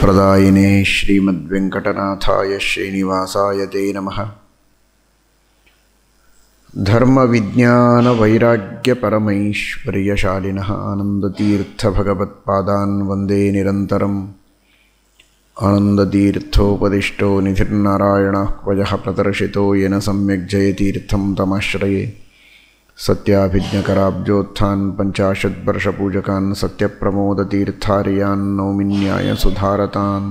प्रदायिने श्रीमद्वेङ्कटनाथाय श्रीनिवासाय ते नमः धर्मविज्ञानवैराग्यपरमैश्वर्यशालिनः आनन्दतीर्थभगवत्पादान् वन्दे निरन्तरम् आनन्दतीर्थोपदिष्टो निधिर्नारायणः वयः प्रदर्शितो येन सम्यक् जयतीर्थं तमाश्रये सत्याभिज्ञकराब्जोत्थान् पञ्चाशद्वर्षपूजकान् सत्यप्रमोदतीर्थार्यान् नौमिन्याय सुधारतान्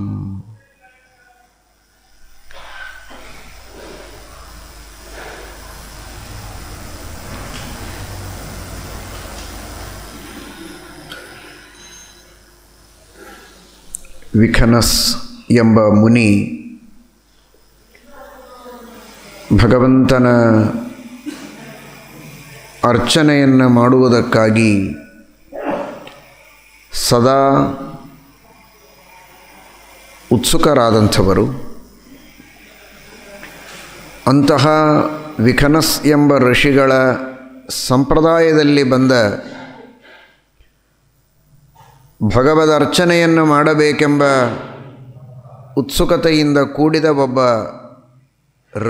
ವಿಖನಸ್ ಎಂಬ ಮುನಿ ಭಗವಂತನ ಅರ್ಚನೆಯನ್ನು ಮಾಡುವುದಕ್ಕಾಗಿ ಸದಾ ಉತ್ಸುಕರಾದಂಥವರು ಅಂತಹ ವಿಖನಸ್ ಎಂಬ ಋಷಿಗಳ ಸಂಪ್ರದಾಯದಲ್ಲಿ ಬಂದ ಭಗವದ ಅರ್ಚನೆಯನ್ನು ಮಾಡಬೇಕೆಂಬ ಉತ್ಸುಕತೆಯಿಂದ ಕೂಡಿದ ಒಬ್ಬ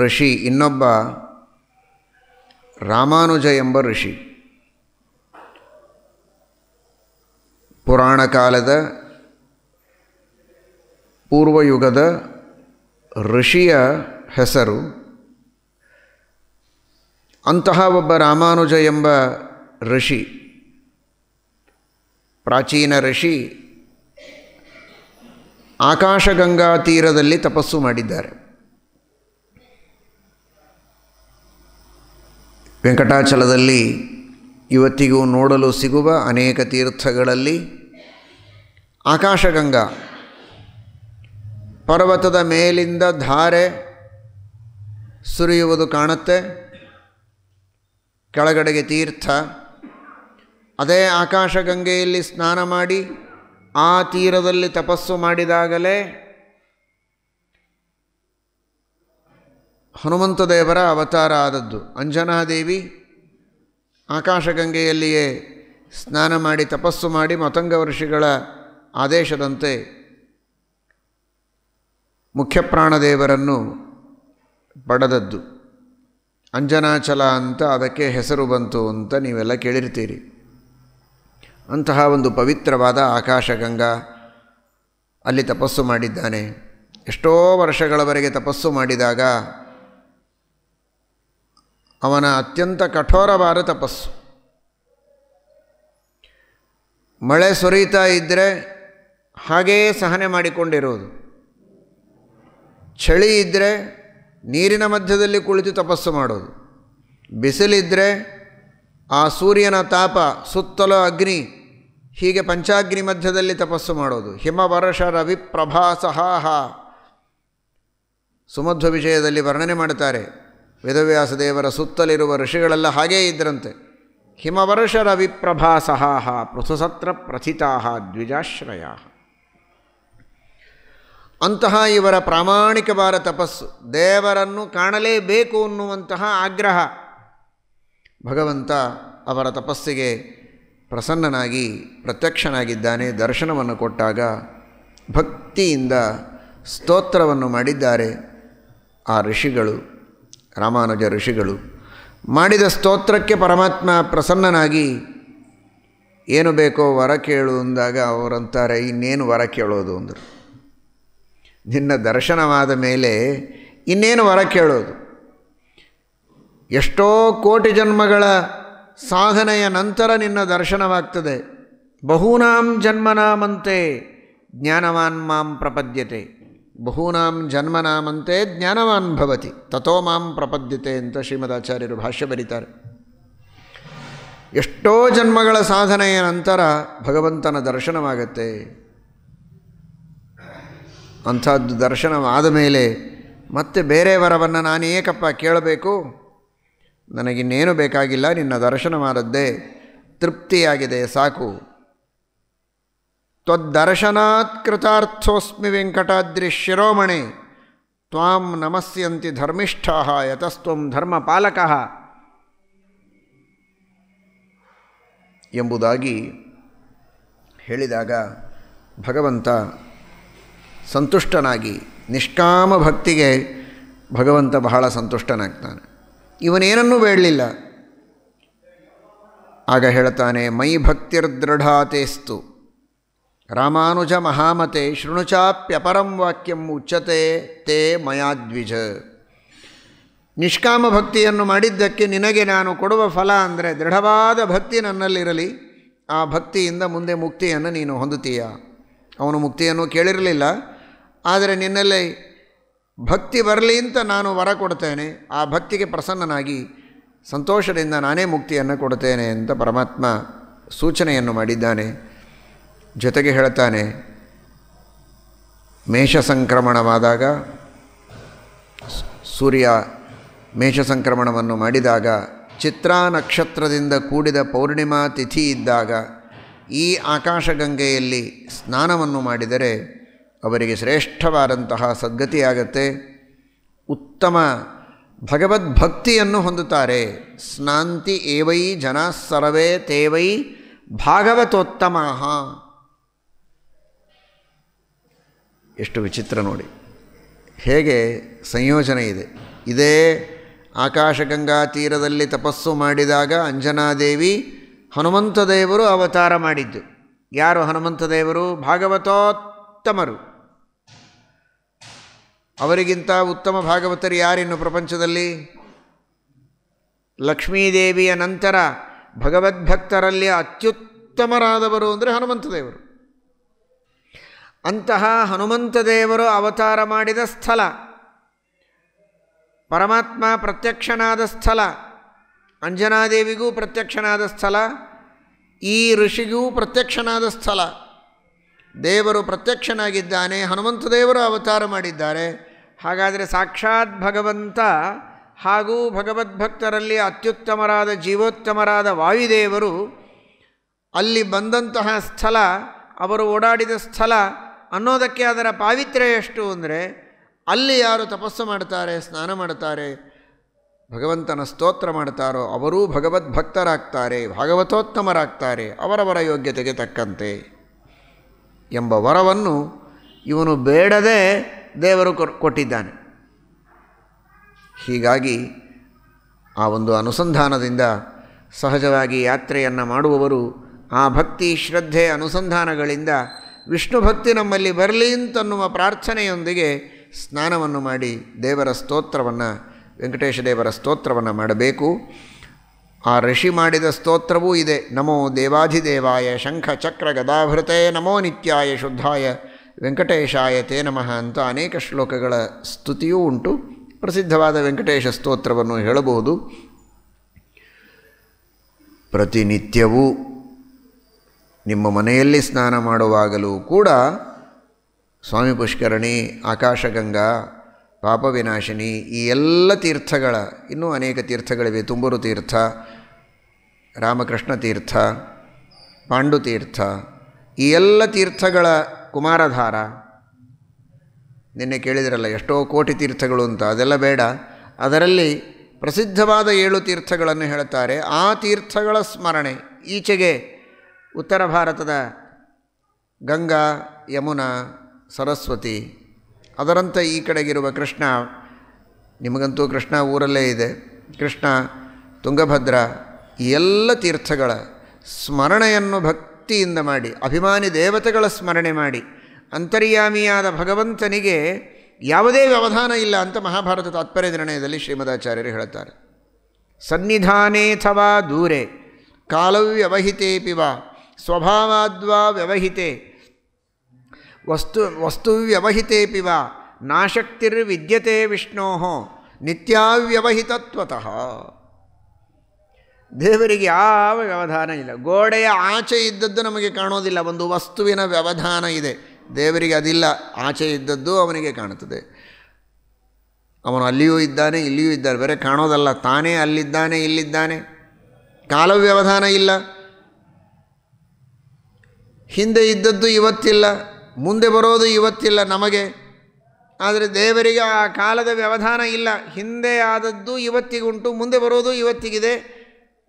ಋಷಿ ಇನ್ನೊಬ್ಬ ರಾಮಾನುಜ ಎಂಬ ಋಷಿ ಪುರಾಣ ಕಾಲದ ಪೂರ್ವಯುಗದ ಋಷಿಯ ಹೆಸರು ಅಂತಹ ಒಬ್ಬ ರಾಮಾನುಜ ಎಂಬ ಋಷಿ ಪ್ರಾಚೀನ ಋಷಿ ಆಕಾಶಗಂಗಾ ತೀರದಲ್ಲಿ ತಪಸ್ಸು ಮಾಡಿದ್ದಾರೆ ವೆಂಕಟಾಚಲದಲ್ಲಿ ಇವತ್ತಿಗೂ ನೋಡಲು ಸಿಗುವ ಅನೇಕ ತೀರ್ಥಗಳಲ್ಲಿ ಆಕಾಶಗಂಗಾ ಪರ್ವತದ ಮೇಲಿಂದ ಧಾರೆ ಸುರಿಯುವುದು ಕಾಣುತ್ತೆ ಕೆಳಗಡೆಗೆ ತೀರ್ಥ ಅದೇ ಆಕಾಶಗಂಗೆಯಲ್ಲಿ ಸ್ನಾನ ಮಾಡಿ ಆ ತೀರದಲ್ಲಿ ತಪಸ್ಸು ಮಾಡಿದಾಗಲೇ ಹನುಮಂತದೇವರ ದೇವರ ಅವತಾರ ಆದದ್ದು ಅಂಜನಾದೇವಿ ಆಕಾಶಗಂಗೆಯಲ್ಲಿಯೇ ಸ್ನಾನ ಮಾಡಿ ತಪಸ್ಸು ಮಾಡಿ ಮತಂಗ ಋಷಿಗಳ ಆದೇಶದಂತೆ ಮುಖ್ಯಪ್ರಾಣದೇವರನ್ನು ಪಡೆದದ್ದು ಅಂಜನಾಚಲ ಅಂತ ಅದಕ್ಕೆ ಹೆಸರು ಬಂತು ಅಂತ ನೀವೆಲ್ಲ ಕೇಳಿರ್ತೀರಿ ಅಂತಹ ಒಂದು ಪವಿತ್ರವಾದ ಆಕಾಶಗಂಗಾ ಅಲ್ಲಿ ತಪಸ್ಸು ಮಾಡಿದ್ದಾನೆ ಎಷ್ಟೋ ವರ್ಷಗಳವರೆಗೆ ತಪಸ್ಸು ಮಾಡಿದಾಗ ಅವನ ಅತ್ಯಂತ ಕಠೋರವಾದ ತಪಸ್ಸು ಮಳೆ ಸುರಿತಾ ಇದ್ದರೆ ಹಾಗೆಯೇ ಸಹನೆ ಮಾಡಿಕೊಂಡಿರೋದು ಚಳಿ ಇದ್ದರೆ ನೀರಿನ ಮಧ್ಯದಲ್ಲಿ ಕುಳಿತು ತಪಸ್ಸು ಮಾಡೋದು ಬಿಸಿಲಿದ್ದರೆ ಆ ಸೂರ್ಯನ ತಾಪ ಸುತ್ತಲೂ ಅಗ್ನಿ ಹೀಗೆ ಪಂಚಾಗ್ನಿ ಮಧ್ಯದಲ್ಲಿ ತಪಸ್ಸು ಮಾಡೋದು ಹಿಮವರ್ಷ ರವಿಪ್ರಭಾ ಸಹಾಹ ಸುಮಧ್ವ ವಿಷಯದಲ್ಲಿ ವರ್ಣನೆ ಮಾಡುತ್ತಾರೆ ವೇದವ್ಯಾಸ ದೇವರ ಸುತ್ತಲಿರುವ ಋಷಿಗಳೆಲ್ಲ ಹಾಗೇ ಇದ್ದರಂತೆ ಹಿಮವರ್ಷರ ಸಹಾಹ ಪೃಥುಸತ್ರ ಪ್ರಥಿತಾಹ ದ್ವಿಜಾಶ್ರಯ ಅಂತಹ ಇವರ ಪ್ರಾಮಾಣಿಕವಾದ ತಪಸ್ಸು ದೇವರನ್ನು ಕಾಣಲೇಬೇಕು ಅನ್ನುವಂತಹ ಆಗ್ರಹ ಭಗವಂತ ಅವರ ತಪಸ್ಸಿಗೆ ಪ್ರಸನ್ನನಾಗಿ ಪ್ರತ್ಯಕ್ಷನಾಗಿದ್ದಾನೆ ದರ್ಶನವನ್ನು ಕೊಟ್ಟಾಗ ಭಕ್ತಿಯಿಂದ ಸ್ತೋತ್ರವನ್ನು ಮಾಡಿದ್ದಾರೆ ಆ ಋಷಿಗಳು ರಾಮಾನುಜ ಋಷಿಗಳು ಮಾಡಿದ ಸ್ತೋತ್ರಕ್ಕೆ ಪರಮಾತ್ಮ ಪ್ರಸನ್ನನಾಗಿ ಏನು ಬೇಕೋ ವರ ಕೇಳು ಅಂದಾಗ ಅವರಂತಾರೆ ಇನ್ನೇನು ವರ ಕೇಳೋದು ಅಂದರು ನಿನ್ನ ದರ್ಶನವಾದ ಮೇಲೆ ಇನ್ನೇನು ವರ ಕೇಳೋದು ಎಷ್ಟೋ ಕೋಟಿ ಜನ್ಮಗಳ ಸಾಧನೆಯ ನಂತರ ನಿನ್ನ ದರ್ಶನವಾಗ್ತದೆ ಬಹೂನಾಂ ಜನ್ಮನಾಮಂತೆ ಜ್ಞಾನವಾನ್ ಮಾಂ ಪ್ರಪದ್ಯತೆ ಬಹೂನಾಂ ಜನ್ಮನಾಮಂತೆ ಜ್ಞಾನವಾನ್ ಭವತಿ ತಥೋ ಮಾಂ ಪ್ರಪದ್ಯತೆ ಅಂತ ಶ್ರೀಮದಾಚಾರ್ಯರು ಭಾಷ್ಯ ಬರೀತಾರೆ ಎಷ್ಟೋ ಜನ್ಮಗಳ ಸಾಧನೆಯ ನಂತರ ಭಗವಂತನ ದರ್ಶನವಾಗತ್ತೆ ಅಂಥದ್ದು ದರ್ಶನವಾದ ಮೇಲೆ ಮತ್ತೆ ಬೇರೆಯವರವನ್ನು ನಾನು ಏಕಪ್ಪ ಕೇಳಬೇಕು ನನಗಿನ್ನೇನು ಬೇಕಾಗಿಲ್ಲ ನಿನ್ನ ದರ್ಶನವಾದದ್ದೇ ತೃಪ್ತಿಯಾಗಿದೆ ಸಾಕು ತ್ವದ್ದರ್ಶನಾತ್ ಕೃತಾರ್ಥೋಸ್ಮಿ ವೆಂಕಟಾದ್ರಿ ಶಿರೋಮಣಿ ತ್ವಾಂ ನಮಸ್ಯಂತಿ ಧರ್ಮಿಷ್ಠಾ ಯತಸ್ತ್ವಂ ಧರ್ಮ ಎಂಬುದಾಗಿ ಹೇಳಿದಾಗ ಭಗವಂತ ಸಂತುಷ್ಟನಾಗಿ ನಿಷ್ಕಾಮ ಭಕ್ತಿಗೆ ಭಗವಂತ ಬಹಳ ಸಂತುಷ್ಟನಾಗ್ತಾನೆ ಇವನೇನನ್ನೂ ಬೇಡಲಿಲ್ಲ ಆಗ ಹೇಳ್ತಾನೆ ಮೈ ಭಕ್ತಿರ್ದೃಢಾತೆಸ್ತು ರಾಮಾನುಜ ಮಹಾಮತೆ ಶೃಣುಚಾಪ್ಯಪರಂ ವಾಕ್ಯಂ ಉಚ್ಚತೆ ತೇ ಮಯಾದ್ವಿಜ ನಿಷ್ಕಾಮ ಭಕ್ತಿಯನ್ನು ಮಾಡಿದ್ದಕ್ಕೆ ನಿನಗೆ ನಾನು ಕೊಡುವ ಫಲ ಅಂದರೆ ದೃಢವಾದ ಭಕ್ತಿ ನನ್ನಲ್ಲಿರಲಿ ಆ ಭಕ್ತಿಯಿಂದ ಮುಂದೆ ಮುಕ್ತಿಯನ್ನು ನೀನು ಹೊಂದುತ್ತೀಯ ಅವನು ಮುಕ್ತಿಯನ್ನು ಕೇಳಿರಲಿಲ್ಲ ಆದರೆ ನಿನ್ನಲ್ಲಿ ಭಕ್ತಿ ಬರಲಿ ಅಂತ ನಾನು ವರ ಕೊಡ್ತೇನೆ ಆ ಭಕ್ತಿಗೆ ಪ್ರಸನ್ನನಾಗಿ ಸಂತೋಷದಿಂದ ನಾನೇ ಮುಕ್ತಿಯನ್ನು ಕೊಡ್ತೇನೆ ಅಂತ ಪರಮಾತ್ಮ ಸೂಚನೆಯನ್ನು ಮಾಡಿದ್ದಾನೆ ಜೊತೆಗೆ ಹೇಳ್ತಾನೆ ಮೇಷ ಸಂಕ್ರಮಣವಾದಾಗ ಸೂರ್ಯ ಮೇಷ ಸಂಕ್ರಮಣವನ್ನು ಮಾಡಿದಾಗ ಚಿತ್ರಾ ನಕ್ಷತ್ರದಿಂದ ಕೂಡಿದ ಪೌರ್ಣಿಮಾ ತಿಥಿ ಇದ್ದಾಗ ಈ ಆಕಾಶಗಂಗೆಯಲ್ಲಿ ಸ್ನಾನವನ್ನು ಮಾಡಿದರೆ ಅವರಿಗೆ ಶ್ರೇಷ್ಠವಾದಂತಹ ಸದ್ಗತಿಯಾಗತ್ತೆ ಉತ್ತಮ ಭಗವದ್ಭಕ್ತಿಯನ್ನು ಹೊಂದುತ್ತಾರೆ ಸ್ನಾಂತಿ ಏವೈ ಜನ ಸರ್ವೇ ತೇವೈ ಭಾಗವತೋತ್ತಮಃ ಎಷ್ಟು ವಿಚಿತ್ರ ನೋಡಿ ಹೇಗೆ ಸಂಯೋಜನೆ ಇದೆ ಇದೇ ಆಕಾಶಗಂಗಾ ತೀರದಲ್ಲಿ ತಪಸ್ಸು ಮಾಡಿದಾಗ ಅಂಜನಾದೇವಿ ಹನುಮಂತ ಅವತಾರ ಮಾಡಿದ್ದು ಯಾರು ಹನುಮಂತ ದೇವರು ಭಾಗವತೋತ್ತಮರು ಅವರಿಗಿಂತ ಉತ್ತಮ ಭಾಗವತರು ಯಾರಿನ್ನು ಪ್ರಪಂಚದಲ್ಲಿ ಲಕ್ಷ್ಮೀದೇವಿಯ ನಂತರ ಭಗವದ್ಭಕ್ತರಲ್ಲಿ ಅತ್ಯುತ್ತಮರಾದವರು ಅಂದರೆ ಹನುಮಂತ ದೇವರು ಅಂತಹ ಹನುಮಂತ ದೇವರು ಅವತಾರ ಮಾಡಿದ ಸ್ಥಳ ಪರಮಾತ್ಮ ಪ್ರತ್ಯಕ್ಷನಾದ ಸ್ಥಳ ಅಂಜನಾದೇವಿಗೂ ಪ್ರತ್ಯಕ್ಷನಾದ ಸ್ಥಳ ಈ ಋಷಿಗೂ ಪ್ರತ್ಯಕ್ಷನಾದ ಸ್ಥಳ ದೇವರು ಪ್ರತ್ಯಕ್ಷನಾಗಿದ್ದಾನೆ ಹನುಮಂತ ದೇವರು ಅವತಾರ ಮಾಡಿದ್ದಾರೆ ಹಾಗಾದರೆ ಸಾಕ್ಷಾತ್ ಭಗವಂತ ಹಾಗೂ ಭಗವದ್ಭಕ್ತರಲ್ಲಿ ಅತ್ಯುತ್ತಮರಾದ ಜೀವೋತ್ತಮರಾದ ವಾಯುದೇವರು ಅಲ್ಲಿ ಬಂದಂತಹ ಸ್ಥಳ ಅವರು ಓಡಾಡಿದ ಸ್ಥಳ ಅನ್ನೋದಕ್ಕೆ ಅದರ ಪಾವಿತ್ರ್ಯ ಎಷ್ಟು ಅಂದರೆ ಅಲ್ಲಿ ಯಾರು ತಪಸ್ಸು ಮಾಡ್ತಾರೆ ಸ್ನಾನ ಮಾಡ್ತಾರೆ ಭಗವಂತನ ಸ್ತೋತ್ರ ಮಾಡ್ತಾರೋ ಅವರೂ ಭಗವದ್ಭಕ್ತರಾಗ್ತಾರೆ ಭಾಗವತೋತ್ತಮರಾಗ್ತಾರೆ ಅವರವರ ಯೋಗ್ಯತೆಗೆ ತಕ್ಕಂತೆ ಎಂಬ ವರವನ್ನು ಇವನು ಬೇಡದೆ ದೇವರು ಕೊಟ್ಟಿದ್ದಾನೆ ಹೀಗಾಗಿ ಆ ಒಂದು ಅನುಸಂಧಾನದಿಂದ ಸಹಜವಾಗಿ ಯಾತ್ರೆಯನ್ನು ಮಾಡುವವರು ಆ ಭಕ್ತಿ ಶ್ರದ್ಧೆ ಅನುಸಂಧಾನಗಳಿಂದ ವಿಷ್ಣು ಭಕ್ತಿ ನಮ್ಮಲ್ಲಿ ಬರಲಿ ಅಂತನ್ನುವ ಪ್ರಾರ್ಥನೆಯೊಂದಿಗೆ ಸ್ನಾನವನ್ನು ಮಾಡಿ ದೇವರ ಸ್ತೋತ್ರವನ್ನು ವೆಂಕಟೇಶ ದೇವರ ಸ್ತೋತ್ರವನ್ನು ಮಾಡಬೇಕು ಆ ಋಷಿ ಮಾಡಿದ ಸ್ತೋತ್ರವೂ ಇದೆ ನಮೋ ದೇವಾಧಿದೇವಾಯ ಶಂಖ ಚಕ್ರ ಗದಾಭೃತೇ ನಮೋ ನಿತ್ಯಾಯ ಶುದ್ಧಾಯ ವೆಂಕಟೇಶಾಯ ತೇ ನಮಃ ಅಂತ ಅನೇಕ ಶ್ಲೋಕಗಳ ಸ್ತುತಿಯೂ ಉಂಟು ಪ್ರಸಿದ್ಧವಾದ ವೆಂಕಟೇಶ ಸ್ತೋತ್ರವನ್ನು ಹೇಳಬಹುದು ಪ್ರತಿನಿತ್ಯವೂ ನಿಮ್ಮ ಮನೆಯಲ್ಲಿ ಸ್ನಾನ ಮಾಡುವಾಗಲೂ ಕೂಡ ಸ್ವಾಮಿ ಪುಷ್ಕರಣಿ ಆಕಾಶಗಂಗಾ ಪಾಪವಿನಾಶಿನಿ ಈ ಎಲ್ಲ ತೀರ್ಥಗಳ ಇನ್ನೂ ಅನೇಕ ತೀರ್ಥಗಳಿವೆ ತುಂಬರು ತೀರ್ಥ ರಾಮಕೃಷ್ಣ ತೀರ್ಥ ಪಾಂಡುತೀರ್ಥ ಈ ಎಲ್ಲ ತೀರ್ಥಗಳ ಕುಮಾರಧಾರ ನಿನ್ನೆ ಕೇಳಿದಿರಲ್ಲ ಎಷ್ಟೋ ಕೋಟಿ ತೀರ್ಥಗಳು ಅಂತ ಅದೆಲ್ಲ ಬೇಡ ಅದರಲ್ಲಿ ಪ್ರಸಿದ್ಧವಾದ ಏಳು ತೀರ್ಥಗಳನ್ನು ಹೇಳ್ತಾರೆ ಆ ತೀರ್ಥಗಳ ಸ್ಮರಣೆ ಈಚೆಗೆ ಉತ್ತರ ಭಾರತದ ಗಂಗಾ ಯಮುನಾ ಸರಸ್ವತಿ ಅದರಂತೆ ಈ ಕಡೆಗಿರುವ ಕೃಷ್ಣ ನಿಮಗಂತೂ ಕೃಷ್ಣ ಊರಲ್ಲೇ ಇದೆ ಕೃಷ್ಣ ತುಂಗಭದ್ರ ಎಲ್ಲ ತೀರ್ಥಗಳ ಸ್ಮರಣೆಯನ್ನು ಭಕ್ತಿಯಿಂದ ಮಾಡಿ ಅಭಿಮಾನಿ ದೇವತೆಗಳ ಸ್ಮರಣೆ ಮಾಡಿ ಅಂತರ್ಯಾಮಿಯಾದ ಭಗವಂತನಿಗೆ ಯಾವುದೇ ವ್ಯವಧಾನ ಇಲ್ಲ ಅಂತ ಮಹಾಭಾರತ ತಾತ್ಪರ್ಯ ನಿರ್ಣಯದಲ್ಲಿ ಶ್ರೀಮದಾಚಾರ್ಯರು ಹೇಳುತ್ತಾರೆ ಸನ್ನಿಧಾನೇಥವಾ ದೂರೆ ಕಾಲವ್ಯವಹಿತೇಪಿವ ಸ್ವಭಾವಾದ್ವಾ ವ್ಯವಹಿತೆ ವಸ್ತು ವಸ್ತುವ್ಯವಹಿತೆಪಿ ವಾ ನಾಶಕ್ತಿರ್ವಿದ್ಯತೆ ವಿಷ್ಣೋ ನಿತ್ಯಾವ್ಯವಹಿತತ್ವತಃ ದೇವರಿಗೆ ಯಾವ ವ್ಯವಧಾನ ಇಲ್ಲ ಗೋಡೆಯ ಆಚೆ ಇದ್ದದ್ದು ನಮಗೆ ಕಾಣೋದಿಲ್ಲ ಒಂದು ವಸ್ತುವಿನ ವ್ಯವಧಾನ ಇದೆ ದೇವರಿಗೆ ಅದಿಲ್ಲ ಆಚೆ ಇದ್ದದ್ದು ಅವನಿಗೆ ಕಾಣುತ್ತದೆ ಅವನು ಅಲ್ಲಿಯೂ ಇದ್ದಾನೆ ಇಲ್ಲಿಯೂ ಇದ್ದಾನೆ ಬೇರೆ ಕಾಣೋದಲ್ಲ ತಾನೇ ಅಲ್ಲಿದ್ದಾನೆ ಇಲ್ಲಿದ್ದಾನೆ ಕಾಲ ವ್ಯವಧಾನ ಇಲ್ಲ ಹಿಂದೆ ಇದ್ದದ್ದು ಇವತ್ತಿಲ್ಲ ಮುಂದೆ ಬರೋದು ಇವತ್ತಿಲ್ಲ ನಮಗೆ ಆದರೆ ದೇವರಿಗೆ ಆ ಕಾಲದ ವ್ಯವಧಾನ ಇಲ್ಲ ಹಿಂದೆ ಆದದ್ದು ಇವತ್ತಿಗುಂಟು ಮುಂದೆ ಬರೋದು ಇವತ್ತಿಗಿದೆ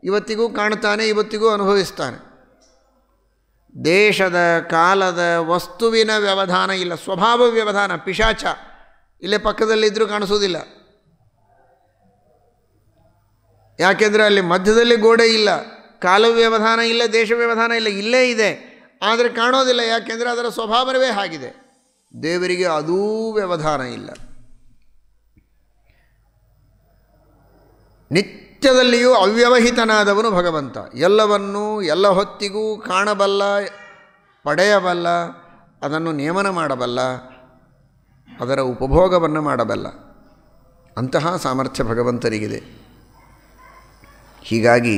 ಇವತ್ತಿಗೂ ಕಾಣ್ತಾನೆ ಇವತ್ತಿಗೂ ಅನುಭವಿಸ್ತಾನೆ ದೇಶದ ಕಾಲದ ವಸ್ತುವಿನ ವ್ಯವಧಾನ ಇಲ್ಲ ಸ್ವಭಾವ ವ್ಯವಧಾನ ಪಿಶಾಚ ಇಲ್ಲೇ ಪಕ್ಕದಲ್ಲಿದ್ದರೂ ಕಾಣಿಸೋದಿಲ್ಲ ಯಾಕೆಂದರೆ ಅಲ್ಲಿ ಮಧ್ಯದಲ್ಲಿ ಗೋಡೆ ಇಲ್ಲ ಕಾಲ ವ್ಯವಧಾನ ಇಲ್ಲ ದೇಶ ವ್ಯವಧಾನ ಇಲ್ಲ ಇಲ್ಲೇ ಇದೆ ಆದರೆ ಕಾಣೋದಿಲ್ಲ ಯಾಕೆಂದರೆ ಅದರ ಸ್ವಭಾವನವೇ ಆಗಿದೆ ದೇವರಿಗೆ ಅದೂ ವ್ಯವಧಾನ ಇಲ್ಲ ನಿತ್ಯದಲ್ಲಿಯೂ ಅವ್ಯವಹಿತನಾದವನು ಭಗವಂತ ಎಲ್ಲವನ್ನೂ ಎಲ್ಲ ಹೊತ್ತಿಗೂ ಕಾಣಬಲ್ಲ ಪಡೆಯಬಲ್ಲ ಅದನ್ನು ನಿಯಮನ ಮಾಡಬಲ್ಲ ಅದರ ಉಪಭೋಗವನ್ನು ಮಾಡಬಲ್ಲ ಅಂತಹ ಸಾಮರ್ಥ್ಯ ಭಗವಂತರಿಗಿದೆ ಹೀಗಾಗಿ